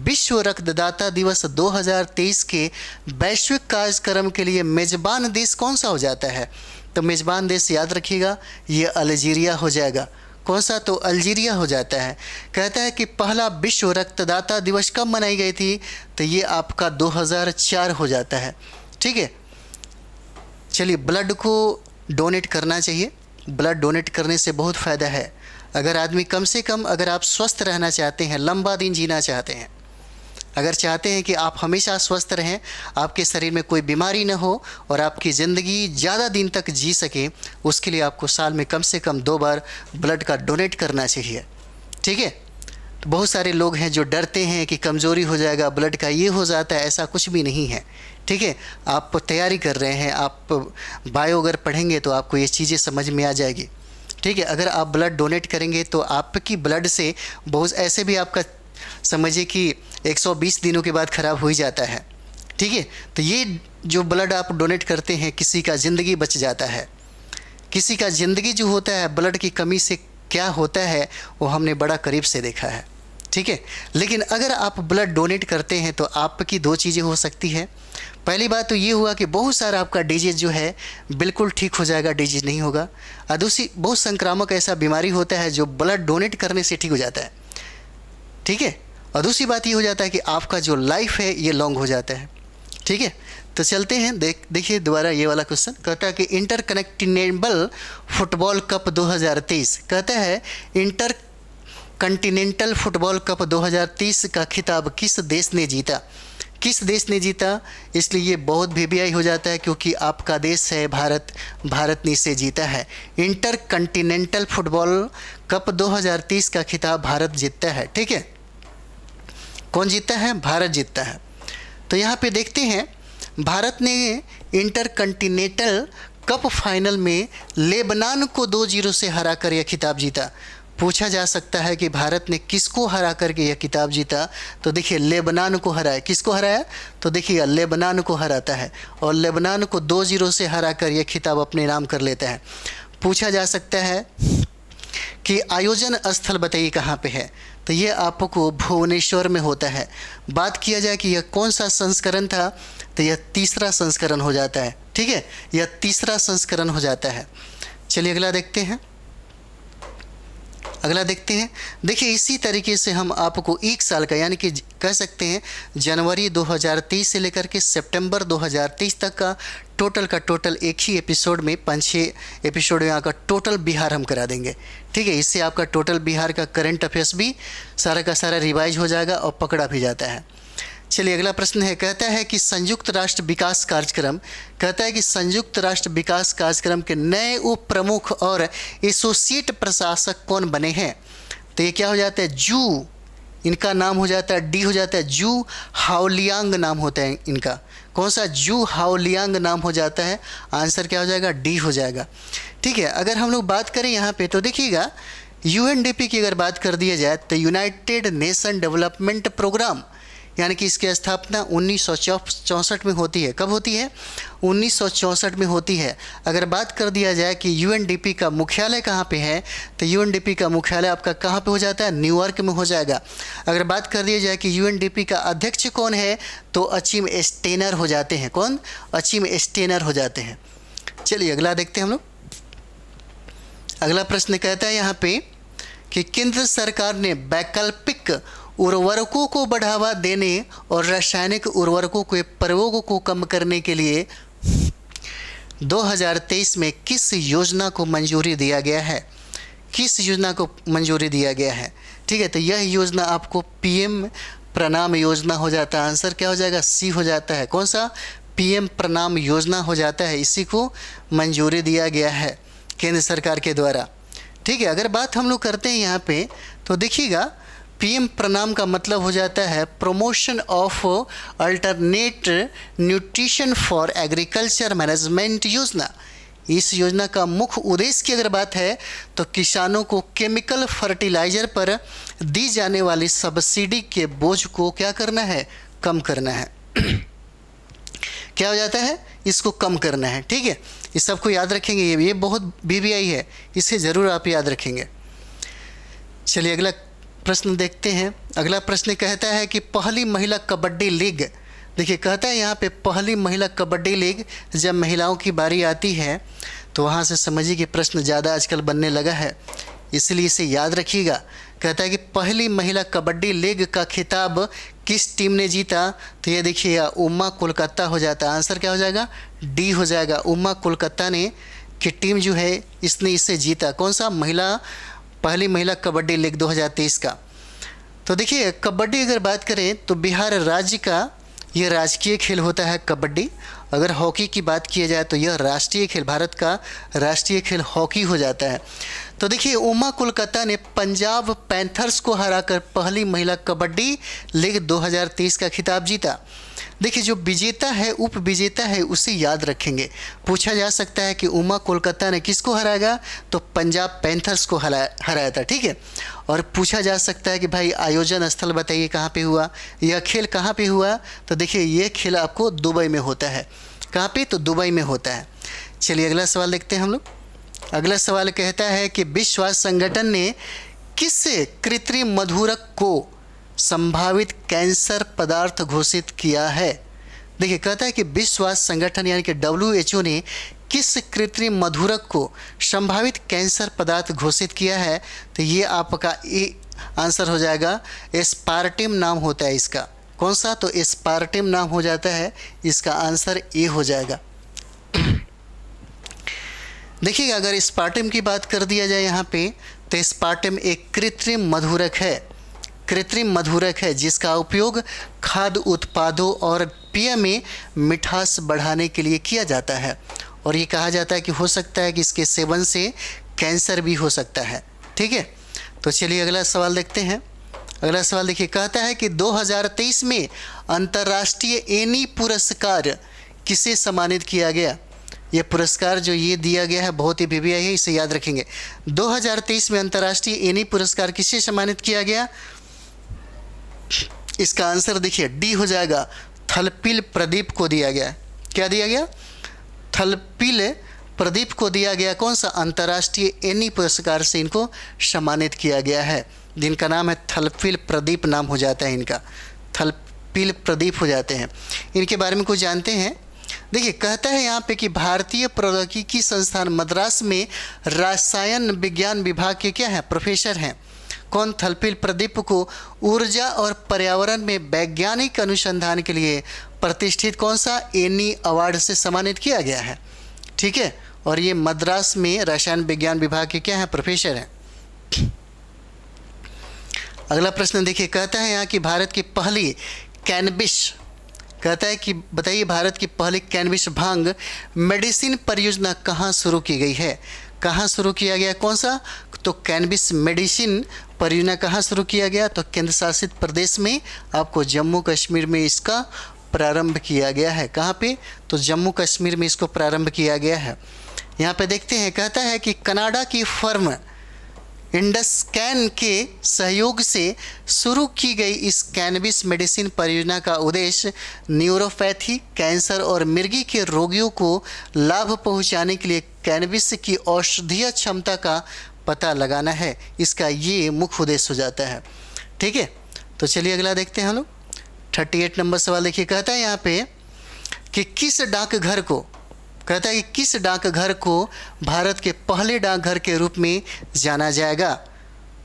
विश्व रक्तदाता दिवस 2023 के वैश्विक कार्यक्रम के लिए मेज़बान देश कौन सा हो जाता है तो मेज़बान देश याद रखिएगा ये अल्जीरिया हो जाएगा कौन सा तो अल्जीरिया हो जाता है कहता है कि पहला विश्व रक्तदाता दिवस कब मनाई गई थी तो ये आपका 2004 हो जाता है ठीक है चलिए ब्लड को डोनेट करना चाहिए ब्लड डोनेट करने से बहुत फ़ायदा है अगर आदमी कम से कम अगर आप स्वस्थ रहना चाहते हैं लंबा दिन जीना चाहते हैं अगर चाहते हैं कि आप हमेशा स्वस्थ रहें आपके शरीर में कोई बीमारी ना हो और आपकी ज़िंदगी ज़्यादा दिन तक जी सके उसके लिए आपको साल में कम से कम दो बार ब्लड का डोनेट करना चाहिए ठीक है तो बहुत सारे लोग हैं जो डरते हैं कि कमज़ोरी हो जाएगा ब्लड का ये हो जाता है ऐसा कुछ भी नहीं है ठीक है आप तैयारी कर रहे हैं आप बायो अगर पढ़ेंगे तो आपको ये चीज़ें समझ में आ जाएगी ठीक है अगर आप ब्लड डोनेट करेंगे तो आपकी ब्लड से बहुत ऐसे भी आपका समझिए कि 120 दिनों के बाद ख़राब हो ही जाता है ठीक है तो ये जो ब्लड आप डोनेट करते हैं किसी का ज़िंदगी बच जाता है किसी का ज़िंदगी जो होता है ब्लड की कमी से क्या होता है वो हमने बड़ा करीब से देखा है ठीक है लेकिन अगर आप ब्लड डोनेट करते हैं तो आपकी दो चीज़ें हो सकती है पहली बात तो ये हुआ कि बहुत सारा आपका डिजीज़ जो है बिल्कुल ठीक हो जाएगा डिजीज़ नहीं होगा और दूसरी बहुत संक्रामक ऐसा बीमारी होता है जो ब्लड डोनेट करने से ठीक हो जाता है ठीक है और दूसरी बात ये हो जाता है कि आपका जो लाइफ है ये लॉन्ग हो जाता है ठीक है तो चलते हैं देख देखिए दोबारा ये वाला क्वेश्चन कहता है कि इंटरकनेक्टिनेबल फुटबॉल कप 2023 कहता है इंटर कंटिनेंटल फुटबॉल कप 2030 का खिताब किस देश ने जीता किस देश ने जीता इसलिए ये बहुत वीवीआई हो जाता है क्योंकि आपका देश है भारत भारत ने इसे जीता है इंटर कंटिनेंटल फुटबॉल कप 2030 का खिताब भारत जीतता है ठीक है कौन जीतता है भारत जीतता है तो यहाँ पे देखते हैं भारत ने इंटर कंटिनेंटल कप फाइनल में लेबनान को दो जीरो से हरा कर यह खिताब जीता पूछा जा सकता है कि भारत ने किसको हरा करके यह किताब जीता तो देखिए लेबनान को हराया किसको हराया तो देखिए लेबनान को हराता है और लेबनान को दो जीरो से हरा कर यह किताब अपने नाम कर लेता है पूछा जा सकता है कि आयोजन स्थल बताइए कहाँ पे है तो ये आपको भुवनेश्वर में होता है बात किया जाए कि यह कौन सा संस्करण था तो यह तीसरा संस्करण हो जाता है ठीक है यह तीसरा संस्करण हो जाता है चलिए अगला देखते हैं अगला देखते हैं देखिए इसी तरीके से हम आपको एक साल का यानी कि कह सकते हैं जनवरी 2023 से लेकर के सितंबर 2023 तक का टोटल का टोटल एक ही एपिसोड में पाँच छः एपिसोड में आपका टोटल बिहार हम करा देंगे ठीक है इससे आपका टोटल बिहार का करंट अफेयर्स भी सारा का सारा रिवाइज हो जाएगा और पकड़ा भी जाता है चलिए अगला प्रश्न है कहता है कि संयुक्त राष्ट्र विकास कार्यक्रम कहता है कि संयुक्त राष्ट्र विकास कार्यक्रम के नए उप प्रमुख और एसोसिएट प्रशासक कौन बने हैं तो ये क्या हो जाता है जू इनका नाम हो जाता है डी हो जाता है जू हाउलियांग नाम होता है इनका कौन सा जू हाउलियांग नाम हो जाता है आंसर क्या हो जाएगा डी हो जाएगा ठीक है अगर हम लोग बात करें यहाँ पे तो देखिएगा यूएनडीपी की अगर बात कर दिया जाए तो यूनाइटेड नेशन डेवलपमेंट प्रोग्राम यानी कि इसकी स्थापना उन्नीस में होती है कब होती है उन्नीस में होती है अगर बात कर दिया जाए कि यूएनडीपी का मुख्यालय कहाँ पे है तो यूएनडीपी का मुख्यालय आपका कहाँ पे हो जाता है न्यूयॉर्क में हो जाएगा अगर बात कर दिया जाए कि यूएनडीपी का अध्यक्ष कौन है तो अचीम एस्टेनर हो जाते हैं कौन अचीम एस्टेनर हो जाते हैं चलिए अगला देखते हैं हम लोग अगला प्रश्न कहता है यहाँ पे कि केंद्र सरकार ने वैकल्पिक उर्वरकों को बढ़ावा देने और रासायनिक उर्वरकों के प्रयोग को कम करने के लिए 2023 में किस योजना को मंजूरी दिया गया है किस योजना को मंजूरी दिया गया है ठीक है तो यह योजना आपको पीएम प्रणाम योजना हो जाता है आंसर क्या हो जाएगा सी हो जाता है कौन सा पीएम प्रणाम योजना हो जाता है इसी को मंजूरी दिया गया है केंद्र सरकार के द्वारा ठीक है अगर बात हम लोग करते हैं यहाँ पे तो देखिएगा पीएम प्रणाम का मतलब हो जाता है promotion of alternate nutrition for agriculture management योजना इस योजना का मुख्य उद्देश्य की अगर बात है तो किसानों को केमिकल फर्टिलाइजर पर दी जाने वाली सब्सिडी के बोझ को क्या करना है कम करना है क्या हो जाता है इसको कम करना है ठीक है ये सबको याद रखेंगे ये ये बहुत बीबीआई है इसे ज़रूर आप याद रखेंगे चलिए अगला प्रश्न देखते हैं अगला प्रश्न कहता है कि पहली महिला कबड्डी लीग देखिए कहता है यहाँ पे पहली महिला कबड्डी लीग जब महिलाओं की बारी आती है तो वहाँ से समझिए कि प्रश्न ज़्यादा आजकल बनने लगा है इसलिए इसे याद रखिएगा कहता है कि पहली महिला कबड्डी लीग का खिताब किस टीम ने जीता तो ये देखिए उमा कोलकाता हो जाता आंसर क्या हो जाएगा डी हो जाएगा उमा कोलकाता ने की टीम जो है इसने इसे जीता कौन सा महिला पहली महिला कबड्डी लीग 2023 का तो देखिए कबड्डी अगर बात करें तो बिहार राज्य का यह राजकीय खेल होता है कबड्डी अगर हॉकी की बात किया जाए तो यह राष्ट्रीय खेल भारत का राष्ट्रीय खेल हॉकी हो जाता है तो देखिए उमा कोलकाता ने पंजाब पैंथर्स को हराकर पहली महिला कबड्डी लीग 2023 का खिताब जीता देखिए जो विजेता है उप विजेता है उसे याद रखेंगे पूछा जा सकता है कि उमा कोलकाता ने किसको हराएगा तो पंजाब पैंथर्स को हराया हराया था ठीक है और पूछा जा सकता है कि भाई आयोजन स्थल बताइए कहाँ पे हुआ यह खेल कहाँ पे हुआ तो देखिए यह खेल आपको दुबई में होता है कहाँ पे तो दुबई में होता है चलिए अगला सवाल देखते हैं हम लोग अगला सवाल कहता है कि विश्व संगठन ने किस कृत्रिम मधुरक को संभावित कैंसर पदार्थ घोषित किया है देखिए कहता है कि विश्व स्वास्थ्य संगठन यानी कि डब्ल्यू ने किस कृत्रिम मधुरक को संभावित कैंसर पदार्थ घोषित किया है तो ये आपका ए आंसर हो जाएगा एस्पार्टिम नाम होता है इसका कौन सा तो एस्पार्टिम नाम हो जाता है इसका आंसर ए हो जाएगा देखिए अगर स्पार्टिम की बात कर दिया जाए यहाँ पे तो स्पार्टिम एक कृत्रिम मधुरक है कृत्रिम मधुरक है जिसका उपयोग खाद्य उत्पादों और पेय में मिठास बढ़ाने के लिए किया जाता है और ये कहा जाता है कि हो सकता है कि इसके सेवन से कैंसर भी हो सकता है ठीक है तो चलिए अगला सवाल देखते हैं अगला सवाल देखिए कहता है कि 2023 में अंतर्राष्ट्रीय एनी पुरस्कार किसे सम्मानित किया गया ये पुरस्कार जो ये दिया गया है बहुत ही वीवीआई है इसे याद रखेंगे 2023 में अंतर्राष्ट्रीय एनी पुरस्कार किसे सम्मानित किया गया इसका आंसर देखिए डी हो जाएगा थलपिल प्रदीप को दिया गया क्या दिया गया थलपिल प्रदीप को दिया गया कौन सा अंतर्राष्ट्रीय एनी पुरस्कार से इनको सम्मानित किया गया है जिनका नाम है थलपिल प्रदीप नाम हो जाता है इनका थलपिल प्रदीप हो जाते हैं इनके बारे में कुछ जानते हैं देखिए कहता है यहाँ पे कि भारतीय प्रौद्योगिकी संस्थान मद्रास में रसायन विज्ञान विभाग के क्या हैं प्रोफेसर हैं कौन थलपिल प्रदीप को ऊर्जा और पर्यावरण में वैज्ञानिक अनुसंधान के लिए प्रतिष्ठित कौन सा एनी अवार्ड से सम्मानित किया गया है ठीक है और ये मद्रास में रसायन विज्ञान विभाग के क्या है प्रोफेसर हैं अगला प्रश्न देखिए कहता है यहाँ कि भारत की पहली कैनबिश कहता है कि बताइए भारत की पहली कैनबिश भांग मेडिसिन परियोजना कहाँ शुरू की गई है कहाँ शुरू किया गया कौन सा तो कैनबिस मेडिसिन परियोजना कहाँ शुरू किया गया तो केंद्र शासित प्रदेश में आपको जम्मू कश्मीर में इसका प्रारंभ किया गया है कहाँ पे तो जम्मू कश्मीर में इसको प्रारंभ किया गया है यहाँ पे देखते हैं कहता है कि कनाडा की फर्म इंडस्कैन के सहयोग से शुरू की गई इस कैनबिस मेडिसिन परियोजना का उद्देश्य न्यूरोपैथी कैंसर और मिर्गी के रोगियों को लाभ पहुंचाने के लिए कैनबिस की औषधीय क्षमता का पता लगाना है इसका ये मुख्य उद्देश्य हो जाता है ठीक है तो चलिए अगला देखते हैं हम लोग थर्टी एट नंबर सवाल देखिए कहता है यहाँ पे कि किस डाकघर को कहता है कि किस डाकघर को भारत के पहले डाकघर के रूप में जाना जाएगा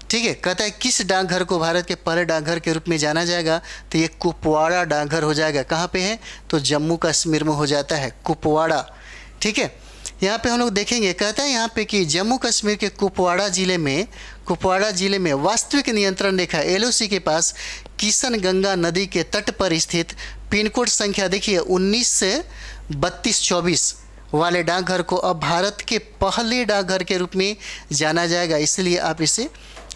ठीक है कहता है किस डाकघर को भारत के पहले डाकघर के रूप में जाना जाएगा तो ये कुपवाड़ा डाकघर हो जाएगा कहाँ पे है तो जम्मू कश्मीर में हो जाता है कुपवाड़ा ठीक है यहाँ पे हम लोग देखेंगे कहता है यहाँ पे कि जम्मू कश्मीर के कुपवाड़ा ज़िले में कुपवाड़ा ज़िले में वास्तविक नियंत्रण रेखा एल के पास किशन गंगा नदी के तट पर स्थित पिन कोड संख्या देखिए उन्नीस से बत्तीस चौबीस वाले डाकघर को अब भारत के पहले डाकघर के रूप में जाना जाएगा इसलिए आप इसे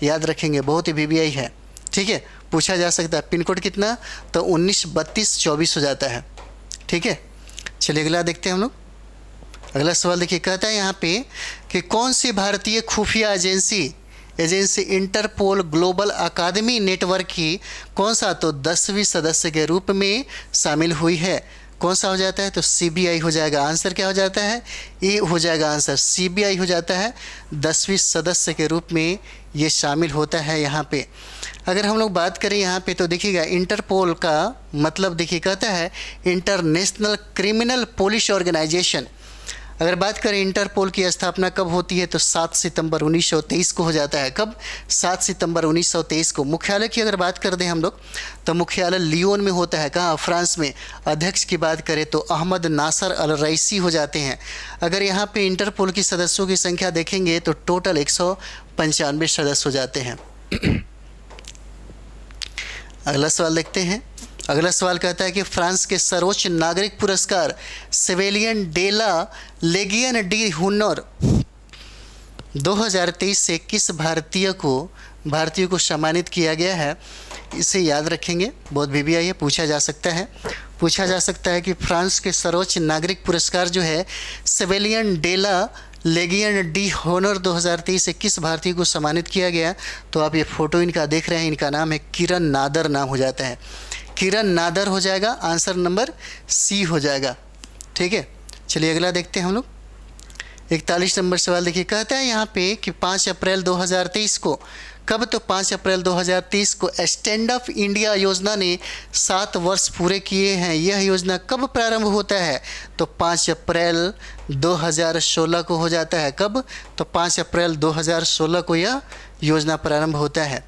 याद रखेंगे बहुत ही वी है ठीक है पूछा जा सकता है पिन कोड कितना तो उन्नीस बत्तीस चौबीस हो जाता है ठीक है चलिए अगला देखते हैं हम लोग अगला सवाल देखिए कहता है यहाँ पे कि कौन सी भारतीय खुफिया एजेंसी एजेंसी इंटरपोल ग्लोबल अकादमी नेटवर्क की कौन सा तो दसवीं सदस्य के रूप में शामिल हुई है कौन सा हो जाता है तो सीबीआई हो जाएगा आंसर क्या हो जाता है ए हो जाएगा आंसर सीबीआई हो जाता है दसवीं सदस्य के रूप में ये शामिल होता है यहाँ पे अगर हम लोग बात करें यहाँ पे तो देखिएगा इंटरपोल का मतलब देखिए कहता है इंटरनेशनल क्रिमिनल पुलिस ऑर्गेनाइजेशन अगर बात करें इंटरपोल की स्थापना कब होती है तो 7 सितंबर 1923 को हो जाता है कब 7 सितंबर 1923 को मुख्यालय की अगर बात कर दें हम लोग तो मुख्यालय लियोन में होता है कहाँ फ्रांस में अध्यक्ष की बात करें तो अहमद नासर अल रईसी हो जाते हैं अगर यहाँ पे इंटरपोल की सदस्यों की संख्या देखेंगे तो टोटल एक सदस्य हो जाते हैं अगला सवाल देखते हैं अगला सवाल कहता है कि फ्रांस के सर्वोच्च नागरिक पुरस्कार सिविलियन डेला लेगियन डी हुनर 2023 से किस भारतीय को भारतीय को सम्मानित किया गया है इसे याद रखेंगे बहुत भी ये पूछा जा सकता है पूछा जा सकता है कि फ्रांस के सर्वोच्च नागरिक पुरस्कार जो है civilian de la Legion d' honneur 2023 से किस भारतीय को सम्मानित किया गया तो आप ये फ़ोटो इनका देख रहे हैं इनका नाम है किरण नादर नाम हो जाता है किरण नादर हो जाएगा आंसर नंबर सी हो जाएगा ठीक है चलिए अगला देखते हैं हम लोग इकतालीस नंबर सवाल देखिए कहता है यहाँ पे कि पाँच अप्रैल 2023 को कब तो पाँच अप्रैल 2023 को स्टैंड अप इंडिया योजना ने सात वर्ष पूरे किए हैं यह योजना कब प्रारंभ होता है तो पाँच अप्रैल 2016 को हो जाता है कब तो पाँच अप्रैल 2016 को यह योजना प्रारंभ होता है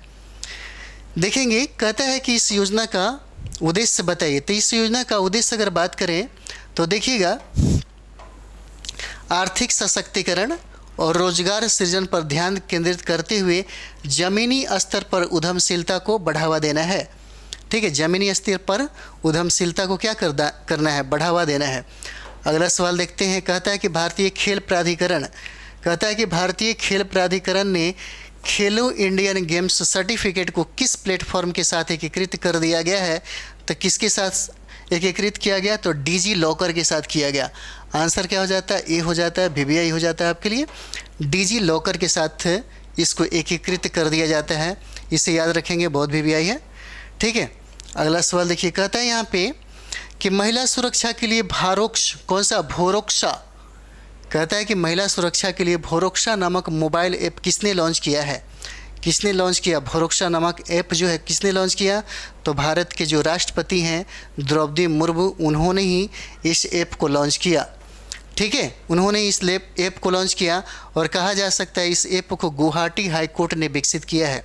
देखेंगे कहता है कि इस योजना का उद्देश्य बताइए तो इस योजना का उद्देश्य अगर बात करें तो देखिएगा आर्थिक सशक्तिकरण और रोजगार सृजन पर ध्यान केंद्रित करते हुए जमीनी स्तर पर उद्यमशीलता को बढ़ावा देना है ठीक है जमीनी स्तर पर उद्यमशीलता को क्या करना है बढ़ावा देना है अगला सवाल देखते हैं कहता है कि भारतीय खेल प्राधिकरण कहता है कि भारतीय खेल प्राधिकरण ने खेलो इंडियन गेम्स सर्टिफिकेट को किस प्लेटफॉर्म के साथ एकीकृत कर दिया गया है तो किसके साथ एकीकृत किया गया तो डीजी लॉकर के साथ किया गया आंसर क्या हो जाता है ए हो जाता है वी हो जाता है आपके लिए डीजी लॉकर के साथ इसको एकीकृत कर दिया जाता है इसे याद रखेंगे बहुत वी है ठीक है अगला सवाल देखिए कहता है यहाँ पे कि महिला सुरक्षा के लिए भारोक्ष कौन सा भोरोक्षा कहता है कि महिला सुरक्षा के लिए भोरोक्षा नामक मोबाइल ऐप किसने लॉन्च किया है किसने लॉन्च किया भोरोक्षा नामक ऐप जो है किसने लॉन्च किया तो भारत के जो राष्ट्रपति हैं द्रौपदी मुर्मू उन्होंने ही इस ऐप को लॉन्च किया ठीक है उन्होंने इस लेप ऐप को लॉन्च किया और कहा जा सकता है इस ऐप को गुवाहाटी हाई कोर्ट ने विकसित किया है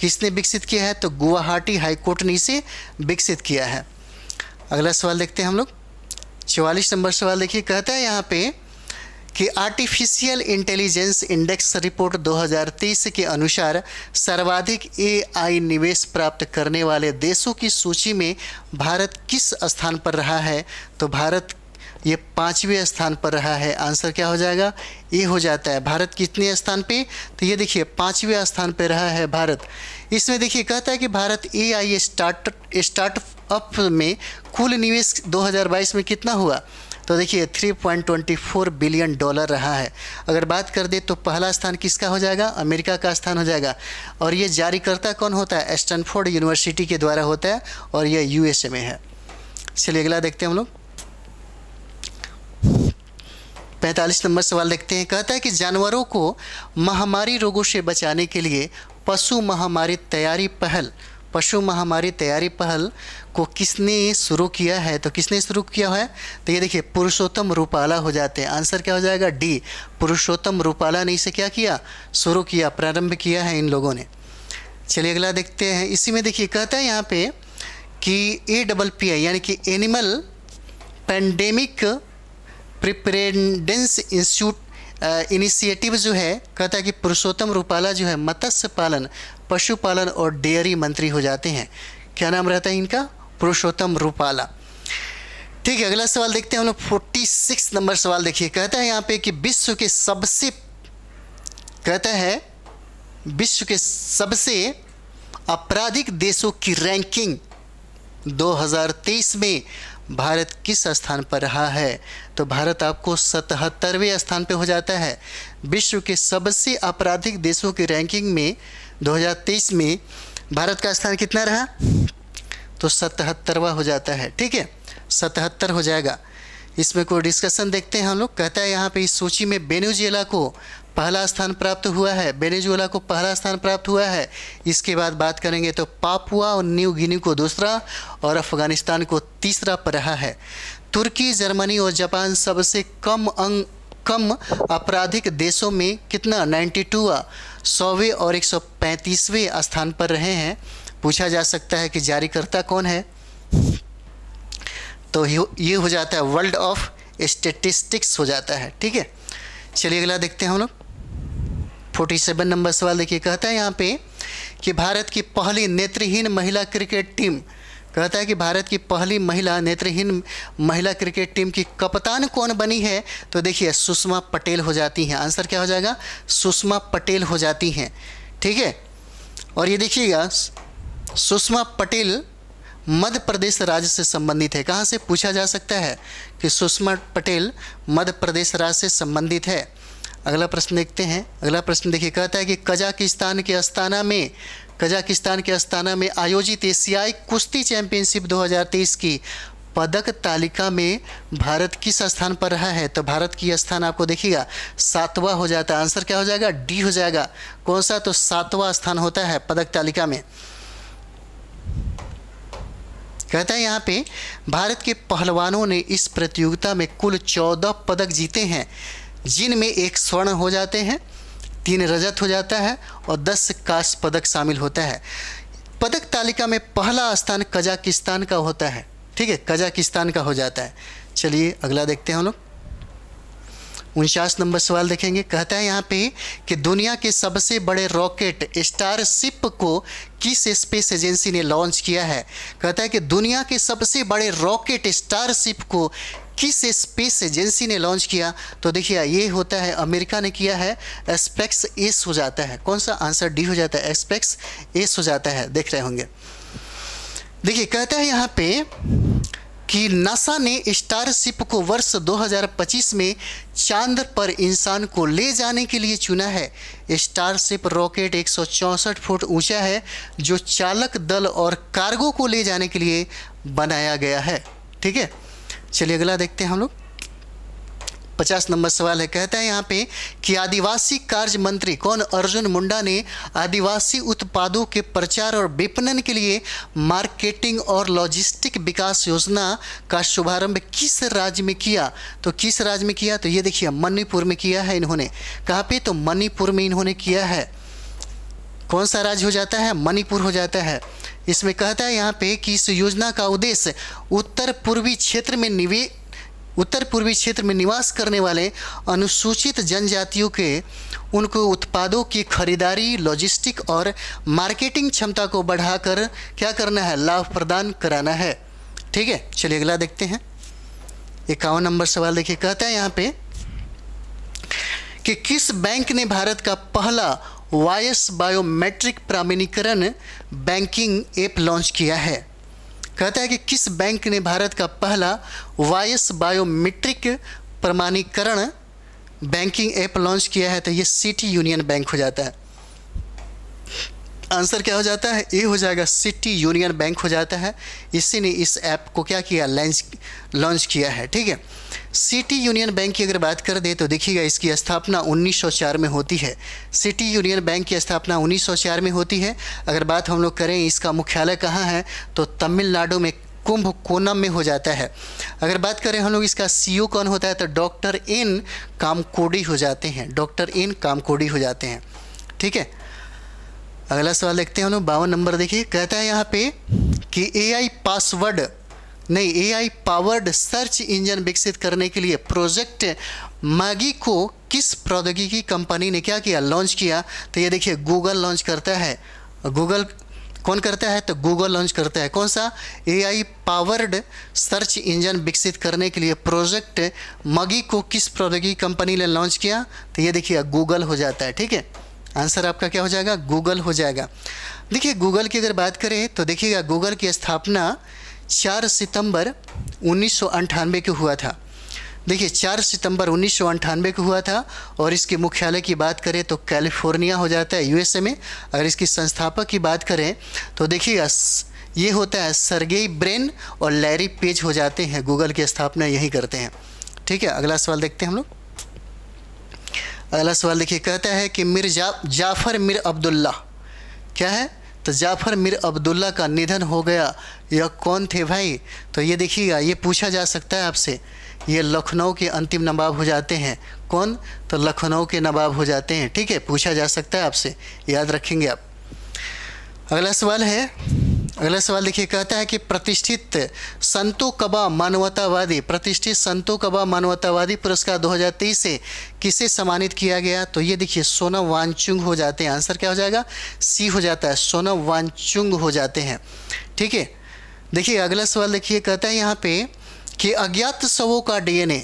किसने विकसित किया है तो गुवाहाटी हाई कोर्ट ने इसे विकसित किया है अगला सवाल देखते हैं हम लोग चवालीस नंबर सवाल देखिए कहता है यहाँ पे कि आर्टिफिशियल इंटेलिजेंस इंडेक्स रिपोर्ट 2023 के अनुसार सर्वाधिक एआई निवेश प्राप्त करने वाले देशों की सूची में भारत किस स्थान पर रहा है तो भारत ये पाँचवें स्थान पर रहा है आंसर क्या हो जाएगा ये हो जाता है भारत कितने स्थान पे तो ये देखिए पाँचवें स्थान पे रहा है भारत इसमें देखिए कहता है कि भारत ए आई स्टार्ट स्टार्टअप में कुल निवेश 2022 में कितना हुआ तो देखिए 3.24 बिलियन डॉलर रहा है अगर बात कर दे तो पहला स्थान किसका हो जाएगा अमेरिका का स्थान हो जाएगा और ये जारीकर्ता कौन होता है एस्टनफोर्ड यूनिवर्सिटी के द्वारा होता है और ये यूएसए में है चलिए अगला देखते हैं हम लोग पैंतालीस नंबर सवाल देखते हैं कहता है कि जानवरों को महामारी रोगों से बचाने के लिए पशु महामारी तैयारी पहल पशु महामारी तैयारी पहल को किसने शुरू किया है तो किसने शुरू किया है तो ये देखिए पुरुषोत्तम रूपाला हो जाते हैं आंसर क्या हो जाएगा डी पुरुषोत्तम रूपाला ने इसे क्या किया शुरू किया प्रारंभ किया है इन लोगों ने चलिए अगला देखते हैं इसी में देखिए कहता है यहाँ पे कि ए डबल पी आई यानी कि animal pandemic preparedness institute initiative जो है कहता है कि पुरुषोत्तम रूपाला जो है मत्स्य पालन पशुपालन और डेयरी मंत्री हो जाते हैं क्या नाम रहता है इनका पुरुषोत्तम रूपाला ठीक है अगला सवाल देखते हैं हम लोग फोर्टी सिक्स नंबर सवाल देखिए कहता है यहाँ पे कि विश्व के सबसे कहता है विश्व के सबसे आपराधिक देशों की रैंकिंग 2023 में भारत किस स्थान पर रहा है तो भारत आपको सतहत्तरवें स्थान पर हो जाता है विश्व के सबसे आपराधिक देशों की रैंकिंग में 2023 में भारत का स्थान कितना रहा तो सतहत्तरवा हो जाता है ठीक है सतहत्तर हो जाएगा इसमें कोई डिस्कशन देखते हैं हम लोग कहता है यहाँ पे इस सूची में बेनेजुएला को पहला स्थान प्राप्त हुआ है बेनेजुएला को पहला स्थान प्राप्त हुआ है इसके बाद बात करेंगे तो पापुआ और न्यू गिनी को दूसरा और अफगानिस्तान को तीसरा पर रहा है तुर्की जर्मनी और जापान सबसे कम अंग कम आपराधिक देशों में कितना 92वां सौवें और 135वें स्थान पर रहे हैं पूछा जा सकता है कि जारीकर्ता कौन है तो ये हो जाता है वर्ल्ड ऑफ स्टेटिस्टिक्स हो जाता है ठीक है चलिए अगला देखते हैं हम लोग फोर्टी सेवन नंबर सवाल देखिए कहता है यहाँ पे कि भारत की पहली नेत्रहीन महिला क्रिकेट टीम कहता है कि भारत की पहली महिला नेत्रहीन महिला क्रिकेट टीम की कप्तान कौन बनी है तो देखिए सुषमा पटेल हो जाती हैं आंसर क्या हो जाएगा सुषमा पटेल हो जाती हैं ठीक है और ये देखिएगा सुषमा पटेल मध्य प्रदेश राज्य से संबंधित है कहाँ से पूछा जा सकता है कि सुषमा पटेल मध्य प्रदेश राज्य से संबंधित है अगला प्रश्न देखते हैं अगला प्रश्न देखिए कहता है कि कजाकिस्तान के अस्ताना में कजाकिस्तान के अस्ताना में आयोजित एशियाई कुश्ती चैंपियनशिप 2023 की पदक तालिका में भारत किस स्थान पर रहा है तो भारत की स्थान आपको देखिएगा सातवां हो जाता है आंसर क्या हो जाएगा डी हो जाएगा कौन सा तो सातवां स्थान होता है पदक तालिका में कहता है यहाँ पे भारत के पहलवानों ने इस प्रतियोगिता में कुल चौदह पदक जीते हैं जिनमें एक स्वर्ण हो जाते हैं तीन रजत हो जाता है और दस कास पदक शामिल होता है पदक तालिका में पहला स्थान कजाकिस्तान का होता है ठीक है कजाकिस्तान का हो जाता है चलिए अगला देखते हैं हम लोग उनचास नंबर सवाल देखेंगे कहता है यहाँ पे कि दुनिया के सबसे बड़े रॉकेट स्टारशिप को किस स्पेस एजेंसी ने लॉन्च किया है कहता है कि दुनिया के सबसे बड़े रॉकेट स्टारशिप को किस स्पेस एजेंसी ने लॉन्च किया तो देखिए ये होता है अमेरिका ने किया है एस्पेक्स एस e हो जाता है कौन सा आंसर डी हो जाता है एस्पेक्स एस e हो जाता है देख रहे होंगे देखिए कहता है यहाँ पे कि नासा ने स्टारशिप को वर्ष 2025 में चांद पर इंसान को ले जाने के लिए चुना है स्टारशिप रॉकेट एक फुट ऊंचा है जो चालक दल और कार्गो को ले जाने के लिए बनाया गया है ठीक है चलिए अगला देखते हैं हम लोग पचास नंबर सवाल है कहता है यहाँ पे कि आदिवासी कार्य मंत्री कौन अर्जुन मुंडा ने आदिवासी उत्पादों के प्रचार और विपणन के लिए मार्केटिंग और लॉजिस्टिक विकास योजना का शुभारंभ किस राज्य में किया तो किस राज्य में किया तो ये देखिए मणिपुर में किया है इन्होंने कहाँ पे तो मणिपुर में इन्होंने किया है कौन सा राज्य हो जाता है मणिपुर हो जाता है इसमें कहता है यहाँ पे कि इस योजना का उद्देश्य उत्तर पूर्वी क्षेत्र में निवे उत्तर पूर्वी क्षेत्र में निवास करने वाले अनुसूचित जनजातियों के उनको उत्पादों की खरीदारी लॉजिस्टिक और मार्केटिंग क्षमता को बढ़ाकर क्या करना है लाभ प्रदान कराना है ठीक है चलिए अगला देखते हैं इक्यावन नंबर सवाल देखिए कहता है यहाँ पे कि किस बैंक ने भारत का पहला वायस बायोमेट्रिक प्रमाणीकरण बैंकिंग ऐप लॉन्च किया है कहता है कि किस बैंक ने भारत का पहला वायस बायोमेट्रिक प्रमाणीकरण बैंकिंग ऐप लॉन्च किया है तो ये सिटी यूनियन बैंक हो जाता है आंसर क्या हो जाता है ए हो जाएगा सिटी यूनियन बैंक हो जाता है इसी ने इस ऐप को क्या किया लॉन्च लॉन्च किया है ठीक है सिटी यूनियन बैंक की अगर बात कर दें तो देखिएगा इसकी स्थापना 1904 में होती है सिटी यूनियन बैंक की स्थापना 1904 में होती है अगर बात हम लोग करें इसका मुख्यालय कहाँ है तो तमिलनाडु में कुंभ कोनम में हो जाता है अगर बात करें हम लोग इसका सीईओ कौन होता है तो डॉक्टर इन कामकोडी हो जाते हैं डॉक्टर इन कामकोडी हो जाते हैं ठीक है अगला सवाल देखते हैं हम लोग बावन नंबर देखिए कहता है यहाँ पे कि ए पासवर्ड नई एआई पावर्ड सर्च इंजन विकसित करने के लिए प्रोजेक्ट मैगी को किस प्रौद्योगिकी कंपनी ने क्या किया लॉन्च किया तो ये देखिए गूगल लॉन्च करता है गूगल कौन करता है तो गूगल लॉन्च करता है कौन सा एआई पावर्ड सर्च इंजन विकसित करने के लिए प्रोजेक्ट मगी को किस प्रौद्योगिकी कंपनी ने लॉन्च किया तो ये देखिए गूगल हो जाता है ठीक है आंसर आपका क्या हो जाएगा गूगल हो जाएगा देखिए गूगल की अगर बात करें तो देखिएगा गूगल की स्थापना चार सितंबर उन्नीस को हुआ था देखिए चार सितंबर उन्नीस को हुआ था और इसके मुख्यालय की बात करें तो कैलिफोर्निया हो जाता है यूएसए में अगर इसकी संस्थापक की बात करें तो देखिएगा ये होता है सरगेई ब्रेन और लैरी पेज हो जाते हैं गूगल की स्थापना यही करते हैं ठीक है अगला सवाल देखते हैं हम लोग अगला सवाल देखिए कहता है कि जा, जाफर मिर अब्दुल्ला क्या है तो जाफ़र मिर अब्दुल्ला का निधन हो गया यह कौन थे भाई तो ये देखिएगा ये पूछा जा सकता है आपसे ये लखनऊ के अंतिम नवाब हो जाते हैं कौन तो लखनऊ के नवाब हो जाते हैं ठीक है पूछा जा सकता है आपसे याद रखेंगे आप अगला सवाल है अगला सवाल देखिए कहता है कि प्रतिष्ठित संतो कबा मानवतावादी प्रतिष्ठित संतो कबा मानवतावादी पुरस्कार 2023 से किसे सम्मानित किया गया तो ये देखिए सोना वांचुंग हो जाते हैं आंसर क्या हो जाएगा सी हो जाता है सोना वांचुंग हो जाते हैं ठीक है देखिए अगला सवाल देखिए कहता है यहाँ पे कि अज्ञात शवों का डीएनए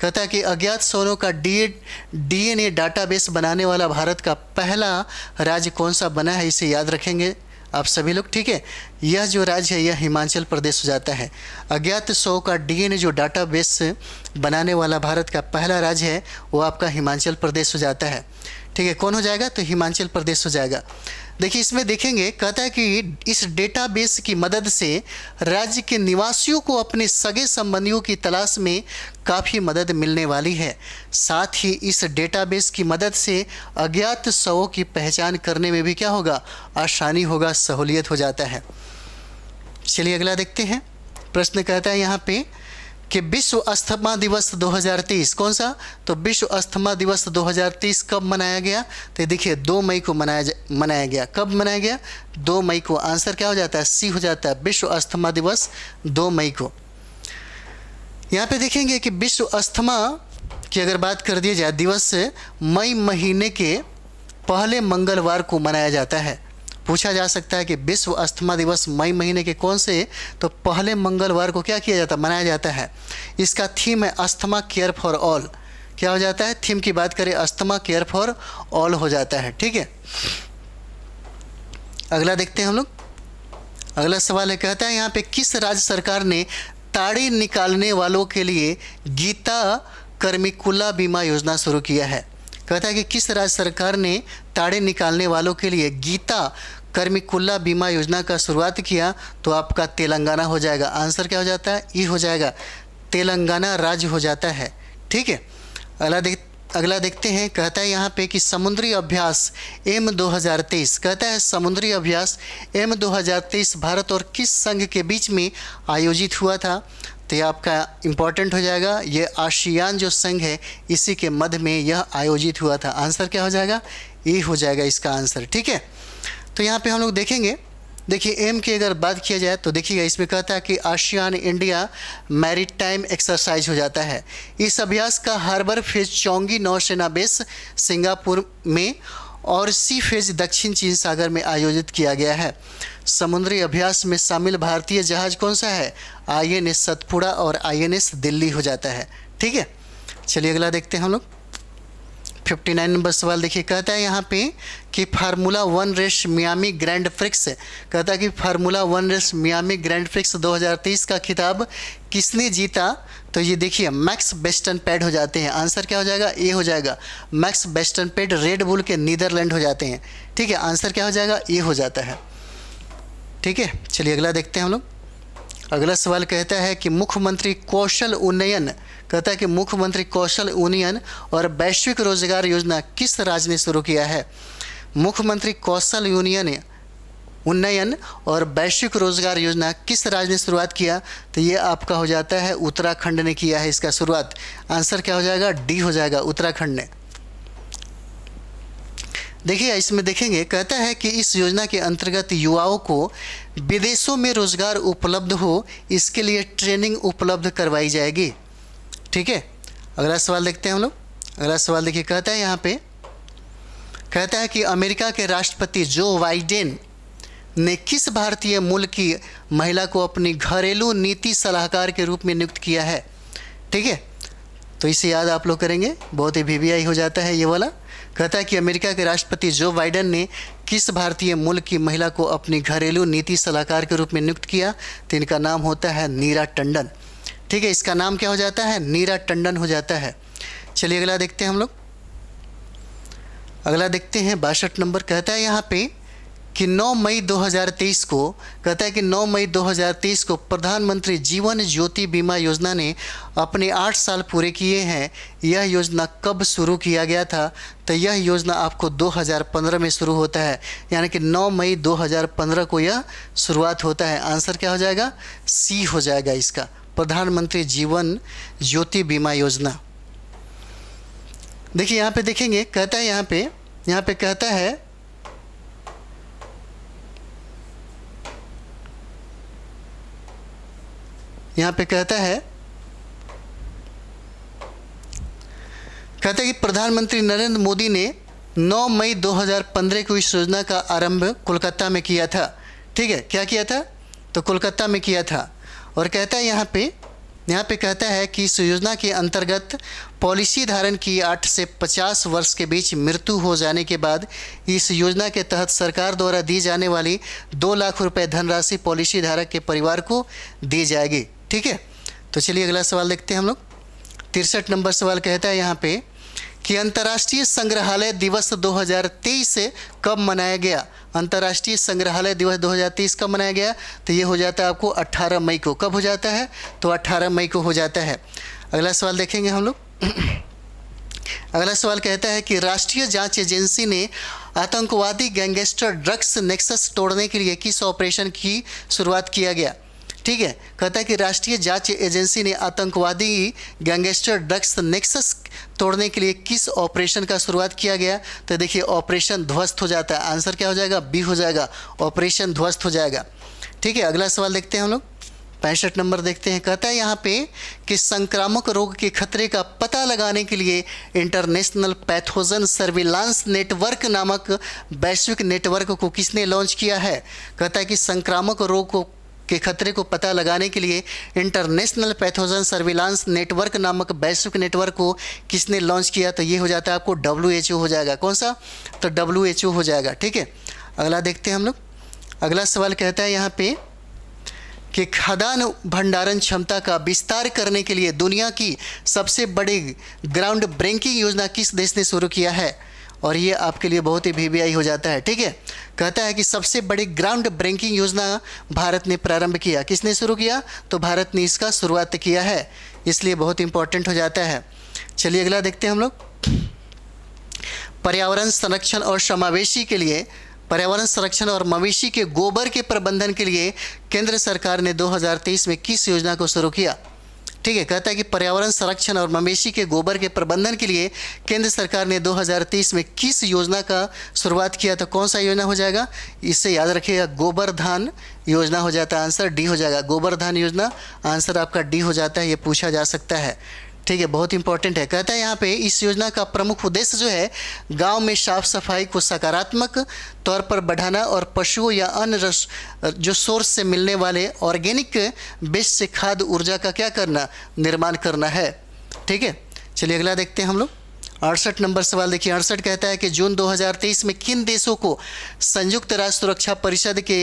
कहता है कि अज्ञात सोनों का डी डीएनए डाटाबेस बनाने वाला भारत का पहला राज्य कौन सा बना है इसे याद रखेंगे आप सभी लोग ठीक है यह जो राज्य है यह हिमाचल प्रदेश हो जाता है अज्ञात सौ का डीएनए जो डाटाबेस बनाने वाला भारत का पहला राज्य है वो आपका हिमाचल प्रदेश हो जाता है ठीक है कौन हो जाएगा तो हिमाचल प्रदेश हो जाएगा देखिए इसमें देखेंगे कहता है कि इस डेटाबेस की मदद से राज्य के निवासियों को अपने सगे संबंधियों की तलाश में काफ़ी मदद मिलने वाली है साथ ही इस डेटाबेस की मदद से अज्ञात शवों की पहचान करने में भी क्या होगा आसानी होगा सहूलियत हो जाता है चलिए अगला देखते हैं प्रश्न कहता है यहाँ पे कि विश्व अस्थमा दिवस 2030 कौन सा तो विश्व अस्थमा दिवस 2030 कब मनाया गया तो देखिए दो मई को मनाया मनाया गया कब मनाया गया दो मई को आंसर क्या हो जाता है सी हो जाता है विश्व अस्थमा दिवस दो मई को यहाँ पे देखेंगे कि विश्व अस्थमा की अगर बात कर दिया जाए दिवस मई महीने के पहले मंगलवार को मनाया जाता है पूछा जा सकता है कि विश्व अस्थमा दिवस मई महीने के कौन से तो पहले मंगलवार को क्या किया जाता मनाया जाता है इसका थीम है अस्थमा केयर फॉर ऑल क्या हो जाता है थीम की बात करें अस्थमा केयर फॉर ऑल हो जाता है ठीक है अगला देखते हैं हम लोग अगला सवाल है कहता है यहाँ पे किस राज्य सरकार ने ताड़ी निकालने वालों के लिए गीता कर्मिकुला बीमा योजना शुरू किया है कहता है कि किस राज्य सरकार ने ताड़े निकालने वालों के लिए गीता कर्मिकुल्ला बीमा योजना का शुरुआत किया तो आपका तेलंगाना हो जाएगा आंसर क्या हो जाता है ई हो जाएगा तेलंगाना राज्य हो जाता है ठीक है अगला देख अगला देखते हैं कहता है यहाँ पे कि समुद्री अभ्यास एम 2023 कहता है समुद्री अभ्यास एम 2023 भारत और किस संघ के बीच में आयोजित हुआ था तो ये आपका इम्पॉर्टेंट हो जाएगा ये आशियान जो संघ है इसी के मध्य में यह आयोजित हुआ था आंसर क्या हो जाएगा ये हो जाएगा इसका आंसर ठीक है तो यहाँ पे हम लोग देखेंगे देखिए एम की अगर बात किया जाए तो देखिएगा इसमें कहता है कि आशियान इंडिया मैरिटाइम एक्सरसाइज हो जाता है इस अभ्यास का हार्बर फेज चौंगी नौसेना बेस सिंगापुर में और सी फेज दक्षिण चीन सागर में आयोजित किया गया है समुद्री अभ्यास में शामिल भारतीय जहाज कौन सा है आई एन एस सतपुड़ा और आई एन एस दिल्ली हो जाता है ठीक है चलिए अगला देखते हैं हम लोग फिफ्टी नाइन नंबर सवाल देखिए कहता है यहाँ पे कि formula one race Miami grand prix कहता है कि formula one race Miami grand prix 2023 का खिताब किसने जीता तो ये देखिए मैक्स बेस्टन पैड हो जाते हैं आंसर क्या हो जाएगा ए हो जाएगा Max Verstappen Red Bull के नीदरलैंड हो जाते हैं ठीक है आंसर क्या हो जाएगा ए हो जाता है ठीक है चलिए अगला देखते हैं हम लोग अगला सवाल कहता है कि मुख्यमंत्री कौशल उन्नयन कहता है कि मुख्यमंत्री कौशल उन्नयन और वैश्विक रोजगार योजना किस राज्य ने शुरू किया है मुख्यमंत्री कौशल यूनियन उन्नयन और वैश्विक रोजगार योजना किस राज्य ने शुरुआत किया तो ये आपका हो जाता है उत्तराखंड ने किया है इसका शुरुआत आंसर क्या हो जाएगा डी हो जाएगा उत्तराखंड ने देखिए इसमें देखेंगे कहता है कि इस योजना के अंतर्गत युवाओं को विदेशों में रोजगार उपलब्ध हो इसके लिए ट्रेनिंग उपलब्ध करवाई जाएगी ठीक है अगला सवाल देखते हैं हम लोग अगला सवाल देखिए कहता है यहाँ पे कहता है कि अमेरिका के राष्ट्रपति जो बाइडेन ने किस भारतीय मूल की महिला को अपनी घरेलू नीति सलाहकार के रूप में नियुक्त किया है ठीक है तो इसे याद आप लोग करेंगे बहुत ही वी हो जाता है ये वाला कहता है कि अमेरिका के राष्ट्रपति जो बाइडन ने किस भारतीय मूल की महिला को अपनी घरेलू नीति सलाहकार के रूप में नियुक्त किया तो इनका नाम होता है नीरा टंडन ठीक है इसका नाम क्या हो जाता है नीरा टंडन हो जाता है चलिए अगला देखते हैं हम लोग अगला देखते हैं बासठ नंबर कहता है यहाँ पे कि 9 मई 2023 को कहता है कि 9 मई 2023 को प्रधानमंत्री जीवन ज्योति बीमा योजना ने अपने आठ साल पूरे किए हैं यह योजना कब शुरू किया गया था तो यह योजना आपको 2015 में शुरू होता है यानी कि 9 मई 2015 को यह शुरुआत होता है आंसर क्या हो जाएगा सी हो जाएगा इसका प्रधानमंत्री जीवन ज्योति बीमा योजना देखिए यहाँ पे देखेंगे कहता है यहाँ पे यहाँ पे कहता है यहाँ पे कहता है कहते हैं कि प्रधानमंत्री नरेंद्र मोदी ने 9 मई 2015 को इस योजना का आरंभ कोलकाता में किया था ठीक है क्या किया था तो कोलकाता में किया था और कहता है यहाँ पे यहाँ पे कहता है कि इस योजना के अंतर्गत पॉलिसी धारण की 8 से 50 वर्ष के बीच मृत्यु हो जाने के बाद इस योजना के तहत सरकार द्वारा दी जाने वाली दो लाख रुपए धनराशि पॉलिसी धारक के परिवार को दी जाएगी ठीक है तो चलिए अगला सवाल देखते हैं हम लोग तिरसठ नंबर सवाल कहता है यहाँ पे कि अंतर्राष्ट्रीय संग्रहालय दिवस 2023 से कब मनाया गया अंतर्राष्ट्रीय संग्रहालय दिवस 2023 कब मनाया गया तो ये हो जाता है आपको 18 मई को कब हो जाता है तो 18 मई को हो जाता है अगला सवाल देखेंगे हम लोग अगला सवाल कहता है कि राष्ट्रीय जांच एजेंसी ने आतंकवादी गैंगस्टर ड्रग्स नेक्सस तोड़ने के लिए किस ऑपरेशन की शुरुआत किया गया ठीक है कहता है कि राष्ट्रीय जांच एजेंसी ने आतंकवादी गैंगस्टर ड्रग्स नेक्सस तोड़ने के लिए किस ऑपरेशन का शुरुआत किया गया तो देखिए ऑपरेशन ध्वस्त हो जाता है आंसर क्या हो जाएगा बी हो जाएगा ऑपरेशन ध्वस्त हो जाएगा ठीक है अगला सवाल देखते हैं हम लोग पैंसठ नंबर देखते हैं कहता है यहाँ पे कि संक्रामक रोग के खतरे का पता लगाने के लिए इंटरनेशनल पैथोजन सर्विलांस नेटवर्क नामक वैश्विक नेटवर्क को किसने लॉन्च किया है कहता है कि संक्रामक रोग को के खतरे को पता लगाने के लिए इंटरनेशनल पैथोजन सर्विलांस नेटवर्क नामक वैश्विक नेटवर्क को किसने लॉन्च किया तो ये हो जाता है आपको डब्ल्यू हो जाएगा कौन सा तो डब्ल्यू हो जाएगा ठीक है अगला देखते हैं हम लोग अगला सवाल कहता है यहाँ पे कि खदान भंडारण क्षमता का विस्तार करने के लिए दुनिया की सबसे बड़ी ग्राउंड ब्रेकिंग योजना किस देश ने शुरू किया है और ये आपके लिए बहुत ही वी हो जाता है ठीक है कहता है कि सबसे बड़ी ग्राउंड ब्रेकिंग योजना भारत ने प्रारंभ किया किसने शुरू किया तो भारत ने इसका शुरुआत किया है इसलिए बहुत इंपॉर्टेंट हो जाता है चलिए अगला देखते हैं हम लोग पर्यावरण संरक्षण और समावेशी के लिए पर्यावरण संरक्षण और मवेशी के गोबर के प्रबंधन के लिए केंद्र सरकार ने 2023 में किस योजना को शुरू किया ठीक है कहता है कि पर्यावरण संरक्षण और मवेशी के गोबर के प्रबंधन के लिए केंद्र सरकार ने 2030 में किस योजना का शुरुआत किया था कौन सा योजना हो जाएगा इससे याद रखिएगा गोबर धान योजना हो जाता है आंसर डी हो जाएगा गोबर धान योजना आंसर आपका डी हो जाता है ये पूछा जा सकता है ठीक है बहुत इंपॉर्टेंट है कहता है यहाँ पे इस योजना का प्रमुख उद्देश्य जो है गांव में साफ सफाई को सकारात्मक तौर पर बढ़ाना और पशुओं या अन्य रस जो सोर्स से मिलने वाले ऑर्गेनिक बेस से खाद ऊर्जा का क्या करना निर्माण करना है ठीक है चलिए अगला देखते हैं हम लोग अड़सठ नंबर सवाल देखिए अड़सठ कहता है कि जून 2023 में किन देशों को संयुक्त राष्ट्र सुरक्षा परिषद के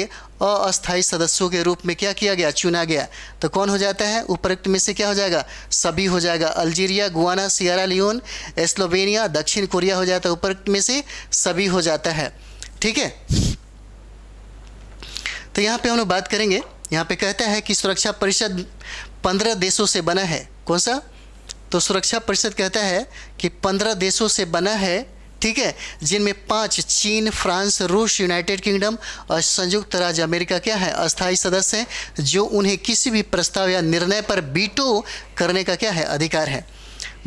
अस्थायी सदस्यों के रूप में क्या किया गया चुना गया तो कौन हो जाता है उपरोक्त में से क्या हो जाएगा सभी हो जाएगा Algeria Guyana Sierra Leone Slovenia दक्षिण कोरिया हो जाता है उपरोक्त में से सभी हो जाता है ठीक है तो यहाँ पे हम लोग बात करेंगे यहाँ पे कहता है कि सुरक्षा परिषद पंद्रह देशों से बना है कौन सा तो सुरक्षा परिषद कहता है कि पंद्रह देशों से बना है ठीक है जिनमें पांच चीन फ्रांस रूस यूनाइटेड किंगडम और संयुक्त राज्य अमेरिका क्या है अस्थायी सदस्य हैं जो उन्हें किसी भी प्रस्ताव या निर्णय पर बीटो करने का क्या है अधिकार है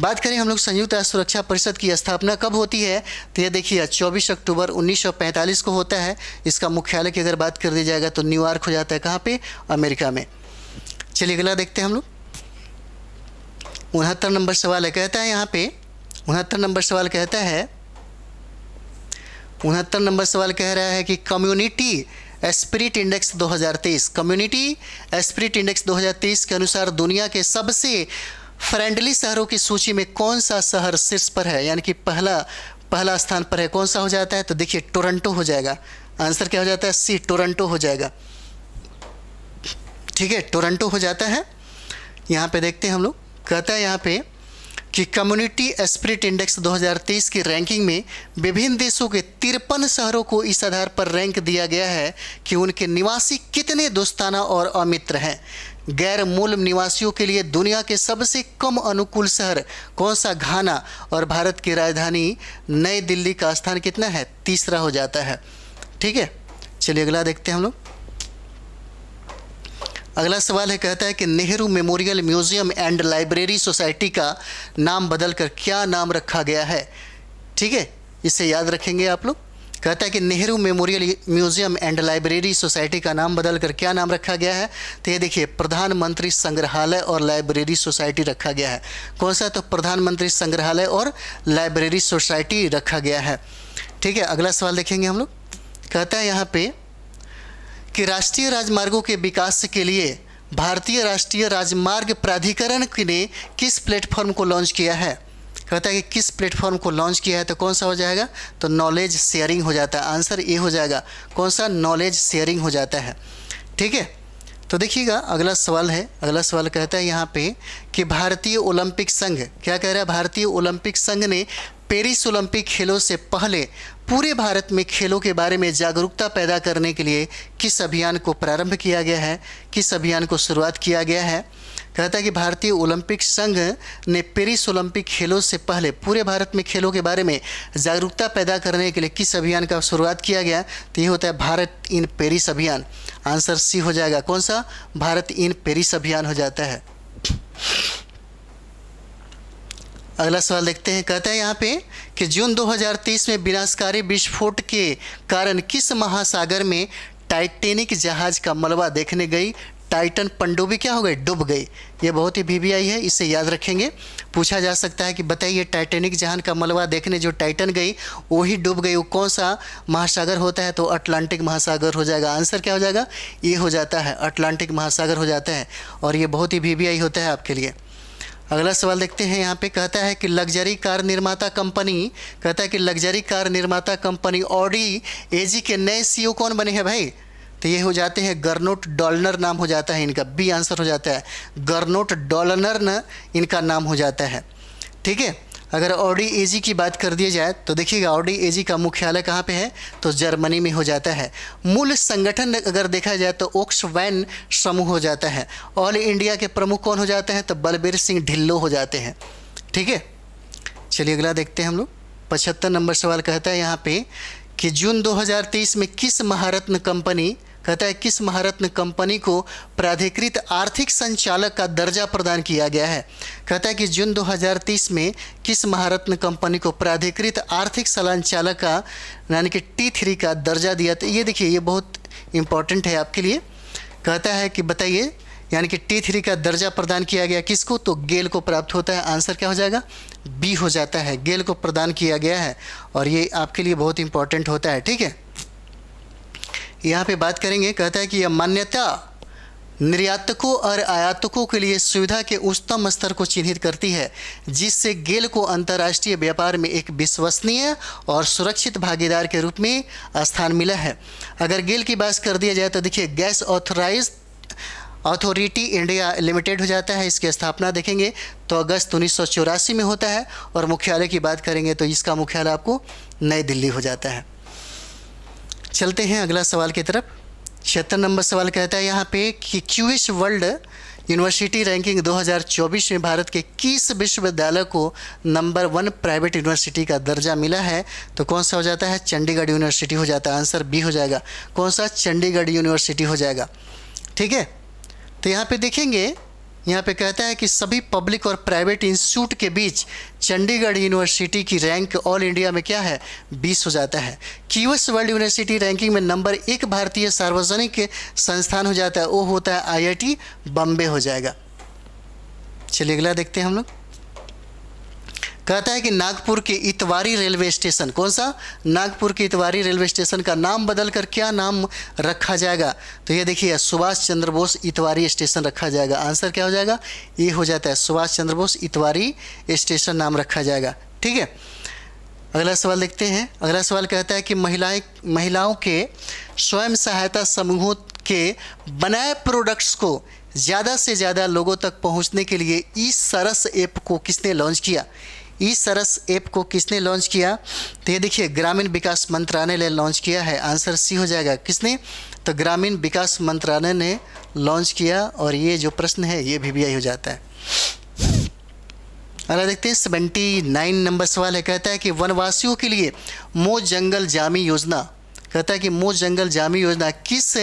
बात करें हम लोग संयुक्त राष्ट्र सुरक्षा परिषद की स्थापना कब होती है तो ये देखिए 24 अक्टूबर 1945 को होता है इसका मुख्यालय की अगर बात कर दी जाएगा तो न्यूयॉर्क हो जाता है कहाँ पे अमेरिका में चलिए अगला देखते हैं हम लोग उनहत्तर नंबर सवाल है कहता है यहाँ पे उनहत्तर नंबर सवाल कहता है उनहत्तर नंबर सवाल कह रहा है कि community spirit index 2023 community spirit index 2023 के अनुसार दुनिया के सबसे फ्रेंडली शहरों की सूची में कौन सा शहर शीर्ष पर है यानी कि पहला पहला स्थान पर है कौन सा हो जाता है तो देखिए टोरंटो हो जाएगा आंसर क्या हो जाता है सी टोरंटो हो जाएगा ठीक है टोरंटो हो जाता है यहाँ पे देखते हैं हम लोग कहता है यहाँ पे कि कम्युनिटी स्प्रिट इंडेक्स 2023 की रैंकिंग में विभिन्न देशों के तिरपन शहरों को इस आधार पर रैंक दिया गया है कि उनके निवासी कितने दोस्ताना और अमित्र हैं गैर मूल निवासियों के लिए दुनिया के सबसे कम अनुकूल शहर कौन सा घाना और भारत की राजधानी नई दिल्ली का स्थान कितना है तीसरा हो जाता है ठीक है चलिए अगला देखते हैं हम लोग अगला सवाल है कहता है कि Nehru memorial museum and library society का नाम बदल कर क्या नाम रखा गया है ठीक है इसे याद रखेंगे आप लोग कहता है कि Nehru memorial museum and library society का नाम बदल कर क्या नाम रखा गया है तो ये देखिए प्रधानमंत्री संग्रहालय और लाइब्रेरी सोसाइटी रखा गया है कौन सा तो प्रधानमंत्री संग्रहालय और लाइब्रेरी सोसाइटी रखा गया है ठीक है अगला सवाल देखेंगे हम लोग कहता है यहाँ पर कि राष्ट्रीय राजमार्गों के विकास के लिए भारतीय राष्ट्रीय राजमार्ग प्राधिकरण ने किस प्लेटफॉर्म को लॉन्च किया है कहता है कि किस प्लेटफॉर्म को लॉन्च किया है तो कौन सा हो जाएगा तो नॉलेज शेयरिंग हो जाता है आंसर ए हो जाएगा कौन सा नॉलेज शेयरिंग हो जाता है ठीक है तो देखिएगा अगला सवाल है अगला सवाल कहता है यहाँ पे कि भारतीय ओलंपिक संघ क्या कह रहा है भारतीय ओलंपिक संघ ने पेरिस ओलंपिक खेलों से पहले पूरे भारत में खेलों के बारे में जागरूकता पैदा करने के लिए किस अभियान को प्रारंभ किया गया है किस अभियान को शुरुआत किया गया है कहता है कि भारतीय ओलंपिक संघ ने पेरिस ओलंपिक खेलों से पहले पूरे भारत में खेलों के बारे में जागरूकता पैदा करने के लिए किस अभियान का शुरुआत किया गया तो ये होता है भारत इन पेरिस अभियान आंसर सी हो जाएगा कौन सा भारत इन पेरिस अभियान हो जाता है अगला सवाल देखते हैं कहते हैं यहाँ पे कि जून 2030 में विनाशकारी विस्फोट के कारण किस महासागर में टाइटेनिक जहाज का मलबा देखने गई टाइटन पंडुबी क्या हो गई डूब गई ये बहुत ही वीवीआई है इसे याद रखेंगे पूछा जा सकता है कि बताइए टाइटेनिक जहान का मलबा देखने जो टाइटन गई वो ही डूब गई वो कौन सा महासागर होता है तो अटलांटिक महासागर हो जाएगा आंसर क्या हो जाएगा ये हो जाता है अटलांटिक महासागर हो जाता है और ये बहुत ही वीवीआई होता है आपके लिए अगला सवाल देखते हैं यहाँ पे कहता है कि लग्जरी कार निर्माता कंपनी कहता है कि लग्जरी कार निर्माता कंपनी ऑडी एजी के नए सीईओ कौन बने हैं भाई तो ये हो जाते हैं गर्नोट डॉलनर नाम हो जाता है इनका बी आंसर हो जाता है गर्नोट डॉलनर इनका नाम हो जाता है ठीक है अगर ऑडी ए की बात कर दी जाए तो देखिएगा ऑडी ए का मुख्यालय कहाँ पे है तो जर्मनी में हो जाता है मूल संगठन अगर देखा जाए तो ओक्स वैन समूह हो जाता है ऑल इंडिया के प्रमुख कौन हो जाते हैं तो बलबीर सिंह ढिल्लो हो जाते हैं ठीक है चलिए अगला देखते हैं हम लोग पचहत्तर नंबर सवाल कहता है यहाँ पे कि जून 2023 में किस महारत्न कंपनी कहता है किस महारत्न कंपनी को प्राधिकृत आर्थिक संचालक का दर्जा प्रदान किया गया है कहता है कि जून 2030 में किस महारत्न कंपनी को प्राधिकृत आर्थिक संचालक का यानी कि टी थ्री का दर्जा दिया था तो ये देखिए ये बहुत इंपॉर्टेंट है आपके लिए कहता है कि बताइए यानी कि टी थ्री का दर्जा प्रदान किया गया किसको तो गेल को प्राप्त होता है आंसर क्या हो जाएगा बी हो जाता है गेल को प्रदान किया गया है और ये आपके लिए बहुत इंपॉर्टेंट होता है ठीक है यहाँ पे बात करेंगे कहता है कि यह मान्यता निर्यातकों और आयातकों के लिए सुविधा के उच्चतम स्तर को चिन्हित करती है जिससे गेल को अंतर्राष्ट्रीय व्यापार में एक विश्वसनीय और सुरक्षित भागीदार के रूप में स्थान मिला है अगर गेल की बात कर दिया जाए तो देखिए gas authorise authority India limited हो जाता है इसकी स्थापना देखेंगे तो अगस्त उन्नीस में होता है और मुख्यालय की बात करेंगे तो इसका मुख्यालय आपको नई दिल्ली हो जाता है चलते हैं अगला सवाल की तरफ छिहत्तर नंबर सवाल कहता है यहाँ पे कि क्यूइश वर्ल्ड यूनिवर्सिटी रैंकिंग 2024 में भारत के किस विश्वविद्यालय को नंबर वन प्राइवेट यूनिवर्सिटी का दर्जा मिला है तो कौन सा हो जाता है चंडीगढ़ यूनिवर्सिटी हो जाता है आंसर बी हो जाएगा कौन सा चंडीगढ़ यूनिवर्सिटी हो जाएगा ठीक है तो यहाँ पे देखेंगे यहाँ पे कहता है कि सभी पब्लिक और प्राइवेट इंस्टीट्यूट के बीच चंडीगढ़ यूनिवर्सिटी की रैंक ऑल इंडिया में क्या है बीस हो जाता है क्यूएस वर्ल्ड यूनिवर्सिटी रैंकिंग में नंबर एक भारतीय सार्वजनिक संस्थान हो जाता है वो होता है आईआईटी बॉम्बे हो जाएगा चलिए अगला देखते हैं हम लोग कहता है कि नागपुर के इतवारी रेलवे स्टेशन कौन सा नागपुर के इतवारी रेलवे स्टेशन का नाम बदल कर क्या नाम रखा जाएगा तो ये देखिए सुभाष चंद्र बोस इतवारी स्टेशन रखा जाएगा आंसर क्या हो जाएगा ये हो जाता है सुभाष चंद्र बोस इतवारी स्टेशन नाम रखा जाएगा ठीक है अगला सवाल देखते हैं अगला सवाल कहता है कि महिलाएं महिलाओं के स्वयं सहायता समूहों के बनाए प्रोडक्ट्स को ज़्यादा से ज़्यादा लोगों तक पहुंचने के लिए ई सरस ऐप को किसने लॉन्च किया ई सरस ऐप को किसने लॉन्च किया तो ये देखिए ग्रामीण विकास मंत्रालय ने लॉन्च किया है आंसर सी हो जाएगा किसने तो ग्रामीण विकास मंत्रालय ने लॉन्च किया और ये जो प्रश्न है ये भी आई हो जाता है अगला देखते हैं सेवेंटी नाइन नंबर सवाल है कहता है कि वनवासियों के लिए मो जंगल जामी योजना कहता है कि मो जंगल जामी योजना किस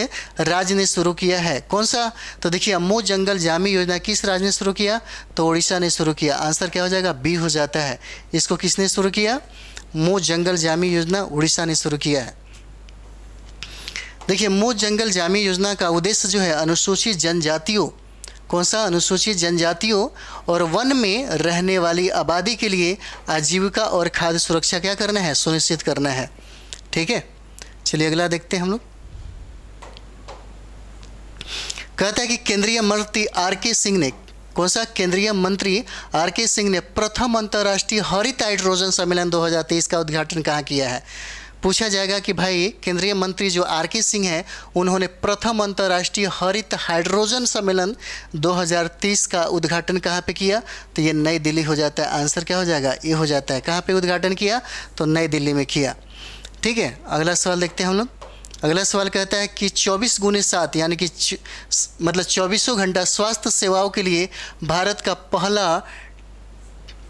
राज्य ने शुरू किया है कौन सा तो देखिए मो जंगल जामी योजना किस राज्य ने शुरू किया तो उड़ीसा ने शुरू किया आंसर क्या हो जाएगा बी हो जाता है इसको किसने शुरू किया मो जंगल जामी योजना उड़ीसा ने शुरू किया है देखिए मो जंगल जामी योजना का उद्देश्य जो है अनुसूचित जनजातियों कौन सा अनुसूचित जनजातियों और वन में रहने वाली आबादी के लिए आजीविका और खाद्य सुरक्षा क्या करना है सुनिश्चित करना है ठीक है चलिए अगला देखते हैं हम लोग कहता है कि केंद्रीय मंत्री आर के सिंह ने कौन सा केंद्रीय मंत्री आर के सिंह ने प्रथम अंतर्राष्ट्रीय हरित हाइड्रोजन सम्मेलन 2023 का उद्घाटन कहाँ किया है पूछा जाएगा कि भाई केंद्रीय मंत्री जो आर के सिंह हैं उन्होंने प्रथम अंतर्राष्ट्रीय हरित हाइड्रोजन सम्मेलन 2030 का उद्घाटन कहाँ पे किया तो ये नई दिल्ली हो जाता है आंसर क्या हो जाएगा ये हो जाता है कहाँ पे उद्घाटन किया तो नई दिल्ली में किया ठीक है अगला सवाल देखते हैं हम लोग अगला सवाल कहता है कि चौबीस गुने सात यानी कि मतलब चौबीसों घंटा स्वास्थ्य सेवाओं के लिए भारत का पहला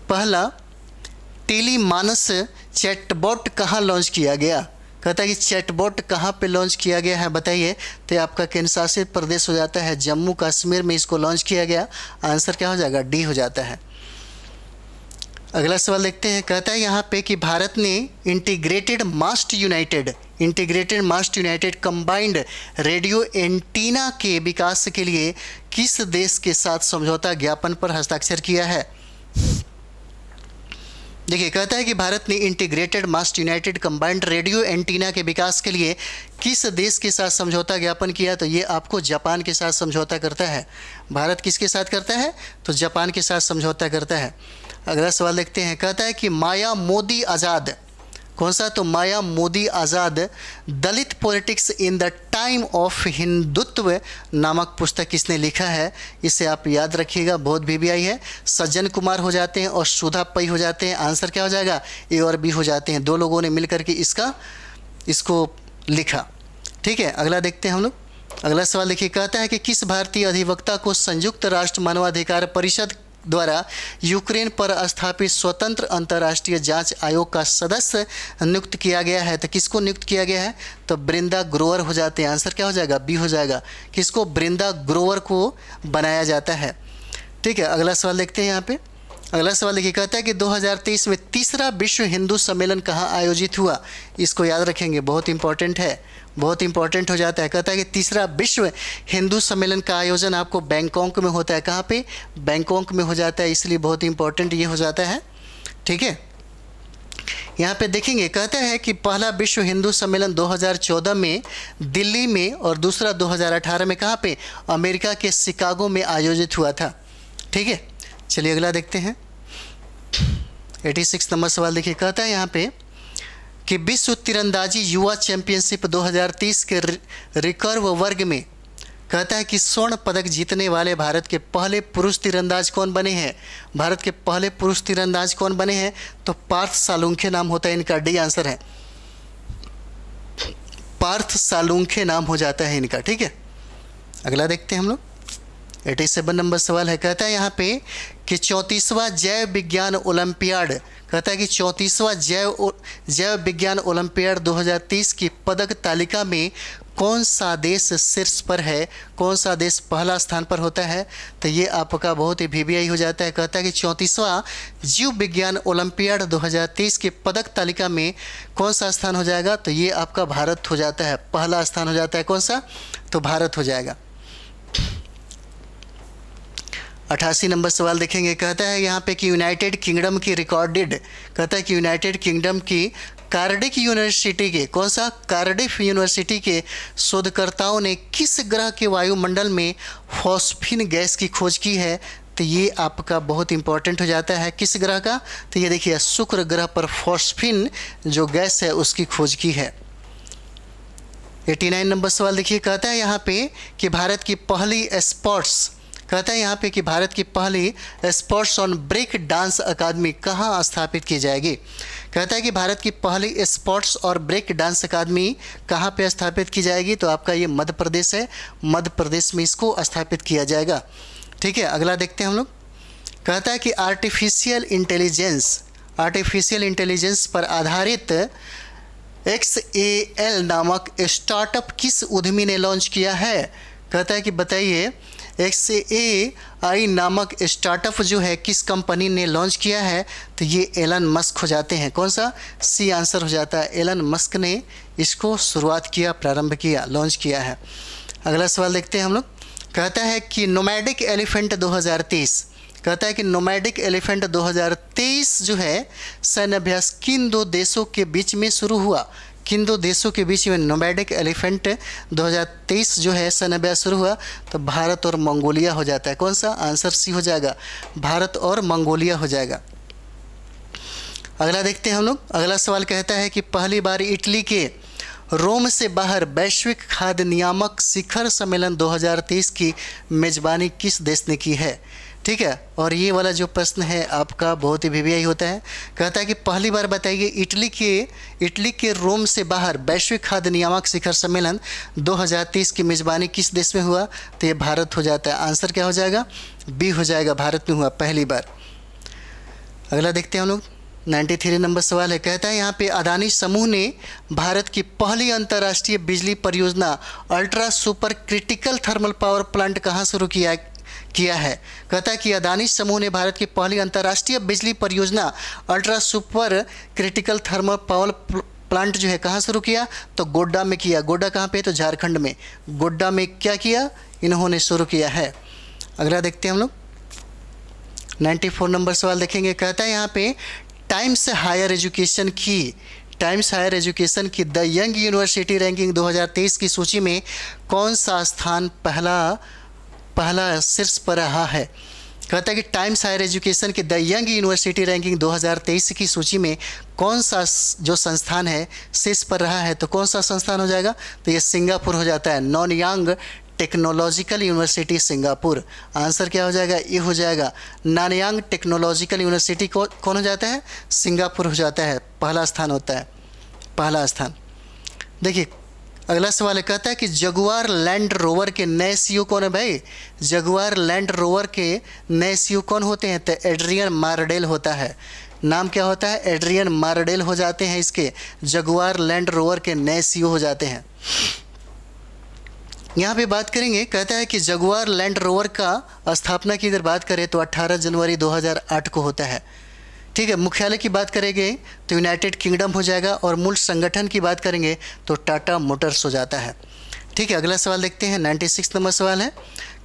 पहला टेली मानस चैटबॉट कहाँ लॉन्च किया गया कहता है कि चैटबॉट कहाँ पे लॉन्च किया गया है बताइए तो आपका केंद्र शासित प्रदेश हो जाता है जम्मू कश्मीर में इसको लॉन्च किया गया आंसर क्या हो जाएगा डी हो जाता है अगला सवाल देखते हैं कहता है यहाँ पे कि भारत ने integrated mast united integrated mast united combined radio antenna के विकास के लिए किस देश के साथ समझौता ज्ञापन पर हस्ताक्षर किया है देखिए कहता है कि भारत ने integrated mast united combined radio antenna के विकास के लिए किस देश के साथ समझौता ज्ञापन किया तो ये आपको जापान के साथ समझौता करता है भारत किसके साथ करता है तो जापान के साथ समझौता करता है अगला सवाल देखते हैं कहता है कि माया मोदी आज़ाद कौन सा तो Maya Modi Azad Dalit politics in the time of Hindutva नामक पुस्तक किसने लिखा है इसे आप याद रखिएगा बहुत भी भी आई है सज्जन कुमार हो जाते हैं और सुधा पई हो जाते हैं आंसर क्या हो जाएगा ए और बी हो जाते हैं दो लोगों ने मिलकर के इसका इसको लिखा ठीक है अगला देखते हैं हम लोग अगला सवाल देखिए कहता है कि किस भारतीय अधिवक्ता को संयुक्त राष्ट्र मानवाधिकार परिषद द्वारा यूक्रेन पर स्थापित स्वतंत्र अंतर्राष्ट्रीय जांच आयोग का सदस्य नियुक्त किया गया है तो किसको नियुक्त किया गया है तो ब्रिंदा ग्रोवर हो जाते हैं आंसर क्या हो जाएगा बी हो जाएगा किसको ब्रिंदा ग्रोवर को बनाया जाता है ठीक है अगला सवाल देखते हैं यहाँ पे अगला सवाल देखिए कहता है कि 2023 में तीसरा विश्व हिंदू सम्मेलन कहाँ आयोजित हुआ इसको याद रखेंगे बहुत इंपॉर्टेंट है बहुत इंपॉर्टेंट हो जाता है कहता है कि तीसरा विश्व हिंदू सम्मेलन का आयोजन आपको बैंकॉक में होता है कहाँ पे बैंकॉक में हो जाता है इसलिए बहुत इंपॉर्टेंट ये हो जाता है ठीक है यहाँ पे देखेंगे कहते हैं कि पहला विश्व हिंदू सम्मेलन 2014 में दिल्ली में और दूसरा 2018 में कहाँ पे अमेरिका के शिकागो में आयोजित हुआ था ठीक है चलिए अगला देखते हैं 86 नंबर सवाल देखिए कहता है यहाँ पे कि विश्व तीरंदाजी युवा चैंपियनशिप 2030 के रिकर्व वर्ग में कहता है कि स्वर्ण पदक जीतने वाले भारत के पहले पुरुष तीरंदाज कौन बने हैं भारत के पहले पुरुष तीरंदाज कौन बने हैं तो पार्थ सालुंखे नाम होता है इनका डी आंसर है पार्थ सालुंखे नाम हो जाता है इनका ठीक है अगला देखते हैं हम लोग एटी सेवन नंबर सवाल है कहता है यहाँ पे कि चौंतीसवां जैव विज्ञान ओलंपियाड कहता है कि चौंतीसवा जैव जैव विज्ञान ओलंपियाड 2030 की पदक तालिका में कौन सा देश शीर्ष पर है कौन सा देश पहला स्थान पर होता है तो ये आपका बहुत ही वी हो जाता है कहता है कि चौंतीसवां जीव विज्ञान ओलंपियाड 2030 की पदक तालिका में कौन सा स्थान हो जाएगा तो ये आपका भारत हो जाता है पहला स्थान हो जाता है कौन सा तो भारत हो जाएगा अट्ठासी नंबर सवाल देखेंगे कहता है यहाँ पे कि यूनाइटेड किंगडम की रिकॉर्डेड कहता है कि यूनाइटेड किंगडम की कार्डिक यूनिवर्सिटी के कौन सा कार्डिफ यूनिवर्सिटी के शोधकर्ताओं ने किस ग्रह के वायुमंडल में फॉस्फिन गैस की खोज की है तो ये आपका बहुत इंपॉर्टेंट हो जाता है किस ग्रह का तो ये देखिए शुक्र ग्रह पर फॉस्फिन जो गैस है उसकी खोज की है 89 नंबर सवाल देखिए कहता है यहाँ पे कि भारत की पहली स्पॉट्स कहता है यहाँ पे कि भारत की पहली स्पोर्ट्स ऑन ब्रेक डांस अकादमी कहाँ स्थापित की जाएगी कहता है कि भारत की पहली स्पोर्ट्स और ब्रेक डांस अकादमी कहाँ पे स्थापित की जाएगी तो आपका ये मध्य प्रदेश है मध्य प्रदेश में इसको स्थापित किया जाएगा ठीक है अगला देखते हैं हम लोग कहता है कि आर्टिफिशियल इंटेलिजेंस आर्टिफिशियल इंटेलिजेंस पर आधारित एक्स ए एल नामक स्टार्टअप किस उद्यमी ने लॉन्च किया है कहता है कि बताइए एक्स ए आई नामक स्टार्टअप जो है किस कंपनी ने लॉन्च किया है तो ये एलन मस्क हो जाते हैं कौन सा सी आंसर हो जाता है एलन मस्क ने इसको शुरुआत किया प्रारंभ किया लॉन्च किया है अगला सवाल देखते हैं हम लोग कहता है कि नोमैडिक एलिफेंट 2023 कहता है कि नोमैडिक एलिफेंट 2023 जो है सैन्य अभ्यास किन दो देशों के बीच में शुरू हुआ किन दो देशों के बीच में नोमैडिक एलिफेंट 2023 जो है सन शुरू हुआ तो भारत और मंगोलिया हो जाता है कौन सा आंसर सी हो जाएगा भारत और मंगोलिया हो जाएगा अगला देखते हैं हम लोग अगला सवाल कहता है कि पहली बार इटली के रोम से बाहर वैश्विक खाद्य नियामक शिखर सम्मेलन 2023 की मेजबानी किस देश ने की है ठीक है और ये वाला जो प्रश्न है आपका बहुत ही वीवीआई होता है कहता है कि पहली बार बताइए इटली के इटली के रोम से बाहर वैश्विक खाद्य नियामक शिखर सम्मेलन 2030 की मेज़बानी किस देश में हुआ तो ये भारत हो जाता है आंसर क्या हो जाएगा बी हो जाएगा भारत में हुआ पहली बार अगला देखते हैं हम लोग थ्री नंबर सवाल है कहता है यहाँ पे अदानी समूह ने भारत की पहली अंतर्राष्ट्रीय बिजली परियोजना ultra super critical thermal power plant कहाँ शुरू किया किया है कहता है कि अदानी समूह ने भारत की पहली अंतर्राष्ट्रीय बिजली परियोजना ultra super critical thermal power plant जो है कहाँ शुरू किया तो गोड्डा में किया गोड्डा कहाँ पे है तो झारखंड में गोड्डा में क्या किया इन्होंने शुरू किया है अगला देखते हैं हम लोग फोर नंबर सवाल देखेंगे कहता है यहाँ पे टाइम्स हायर एजुकेशन की टाइम्स हायर एजुकेशन की द यंग यूनिवर्सिटी रैंकिंग 2023 की सूची में कौन सा स्थान पहला पहला शीर्ष पर रहा है कहता है कि टाइम्स हायर एजुकेशन की द यंग यूनिवर्सिटी रैंकिंग 2023 की सूची में कौन सा जो संस्थान है शीर्ष पर रहा है तो कौन सा संस्थान हो जाएगा तो ये सिंगापुर हो जाता है Nanyang technological university Singapore answer क्या हो जाएगा ये हो जाएगा नानयांग टेक्नोलॉजिकल यूनिवर्सिटी को कौन हो जाता है सिंगापुर हो जाता है पहला स्थान होता है पहला स्थान देखिए अगला सवाल है कहता है कि जगुआर लैंड रोवर के नए सी कौन है भाई जगुआर लैंड रोवर के नए सी कौन होते हैं तो एड्रियन मारडेल होता है नाम क्या होता है एड्रियन मारडेल हो जाते हैं इसके जगुआर लैंड रोवर के नए सी हो जाते हैं यहाँ पे बात करेंगे कहता है कि जगुआर लैंड रोवर का स्थापना की अगर बात करें तो 18 जनवरी 2008 को होता है ठीक है मुख्यालय की बात करेंगे तो यूनाइटेड किंगडम हो जाएगा और मूल संगठन की बात करेंगे तो टाटा मोटर्स हो जाता है ठीक है अगला सवाल देखते हैं 96 नंबर सवाल है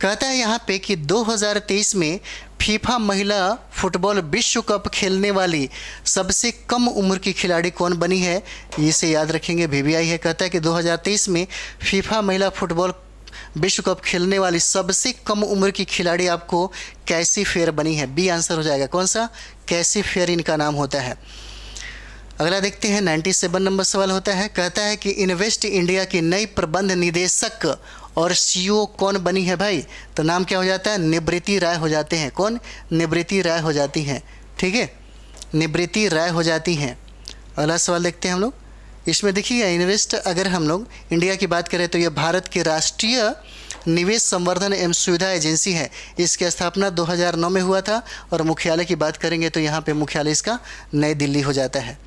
कहता है यहाँ पे कि 2023 में फीफा महिला फुटबॉल विश्व कप खेलने वाली सबसे कम उम्र की खिलाड़ी कौन बनी है इसे याद रखेंगे वीवीआई है कहता है कि 2023 में फीफा महिला फुटबॉल विश्व कप खेलने वाली सबसे कम उम्र की खिलाड़ी आपको कैसी फेयर बनी है बी आंसर हो जाएगा कौन सा फेयर इनका नाम होता है अगला देखते हैं नाइन्टी सेवन नंबर सवाल होता है कहता है कि इन्वेस्ट इंडिया की नई प्रबंध निदेशक और सीईओ e कौन बनी है भाई तो नाम क्या हो जाता है निवृत्ति राय हो जाते हैं कौन निवृत्ति राय हो जाती हैं ठीक है निवृत्ति राय हो जाती हैं अगला सवाल देखते हैं हम लोग इसमें देखिए इन्वेस्ट अगर हम लोग इंडिया की बात करें तो ये भारत की राष्ट्रीय निवेश संवर्धन एवं सुविधा एजेंसी है इसकी स्थापना 2009 में हुआ था और मुख्यालय की बात करेंगे तो यहाँ पे मुख्यालय इसका नई दिल्ली हो जाता है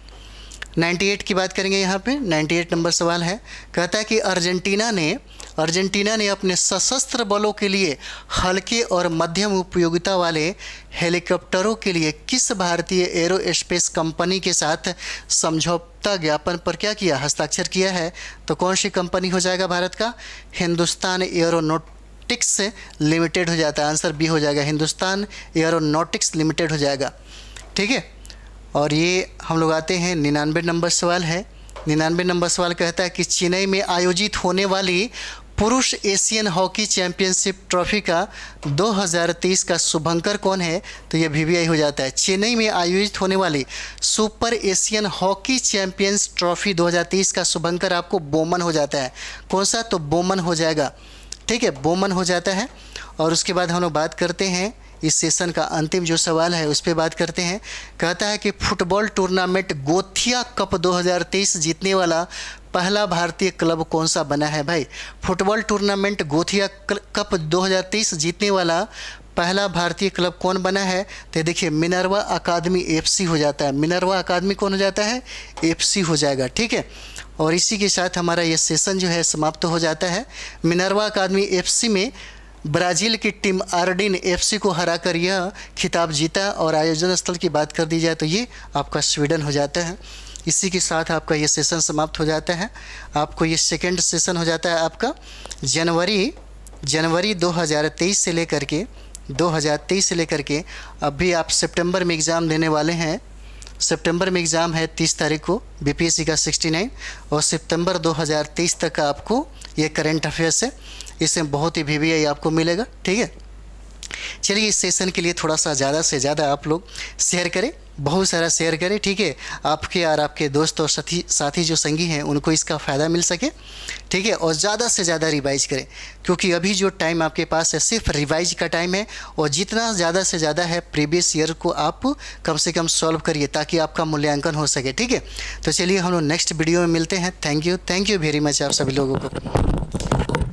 98 की बात करेंगे यहाँ पे 98 नंबर सवाल है कहता है कि अर्जेंटीना ने अर्जेंटीना ने अपने सशस्त्र बलों के लिए हल्के और मध्यम उपयोगिता वाले हेलीकॉप्टरों के लिए किस भारतीय एरो स्पेस कंपनी के साथ समझौता ज्ञापन पर क्या किया हस्ताक्षर किया है तो कौन सी कंपनी हो जाएगा भारत का हिंदुस्तान एयरोनोट टिक्स लिमिटेड हो जाता है आंसर बी हो जाएगा हिंदुस्तान एयरोनॉटिक्स लिमिटेड हो जाएगा ठीक है और ये हम लोग आते हैं निन्यानवे नंबर सवाल है निन्यानवे नंबर सवाल कहता है कि चेन्नई में आयोजित होने वाली पुरुष एशियन हॉकी चैंपियनशिप ट्रॉफी का 2023 का शुभंकर कौन है तो यह वीवीआई हो जाता है चेन्नई में आयोजित होने वाली super Asian hockey champions trophy 2023 का शुभंकर आपको बोमन हो जाता है कौन सा तो बोमन हो जाएगा ठीक है बोमन हो जाता है और उसके बाद हम लोग बात करते हैं इस सेशन का अंतिम जो सवाल है उस पर बात करते हैं कहता है कि फुटबॉल टूर्नामेंट गोथिया कप 2023 जीतने वाला पहला भारतीय क्लब कौन सा बना है भाई फुटबॉल टूर्नामेंट गोथिया कप 2023 जीतने वाला पहला भारतीय क्लब कौन बना है तो देखिए मिनरवा अकादमी एफसी हो जाता है मिनरवा अकादमी कौन हो जाता है एफसी हो जाएगा ठीक है और इसी के साथ हमारा ये सेशन जो है समाप्त तो हो जाता है मिनरवा अकादमी एफसी में ब्राज़ील की टीम आर्डिन एफसी को हरा कर यह खिताब जीता और आयोजन स्थल की बात कर दी जाए तो ये आपका स्वीडन हो जाता है इसी के साथ आपका ये सेशन समाप्त हो जाता है आपको ये सेकेंड सेशन हो जाता है आपका जनवरी जनवरी 2023 से लेकर के 2023 से लेकर के अभी आप सितंबर में एग्ज़ाम देने वाले हैं सितंबर में एग्ज़ाम है 30 तारीख को बीपीएससी का 69 और सितंबर 2023 तक का आपको ये करंट अफेयर्स है इसमें बहुत ही वी आपको मिलेगा ठीक है चलिए इस सेशन के लिए थोड़ा सा ज़्यादा से ज़्यादा आप लोग शेयर करें बहुत सारा शेयर करें ठीक है आपके और आपके दोस्त और साथी साथी जो संगी हैं उनको इसका फ़ायदा मिल सके ठीक है और ज़्यादा से ज़्यादा रिवाइज करें क्योंकि अभी जो टाइम आपके पास है सिर्फ रिवाइज का टाइम है और जितना ज़्यादा से ज़्यादा है प्रीवियस ईयर को आप कम से कम सॉल्व करिए ताकि आपका मूल्यांकन हो सके ठीक है तो चलिए हम लोग नेक्स्ट वीडियो में मिलते हैं thank you thank you very much आप सभी लोगों को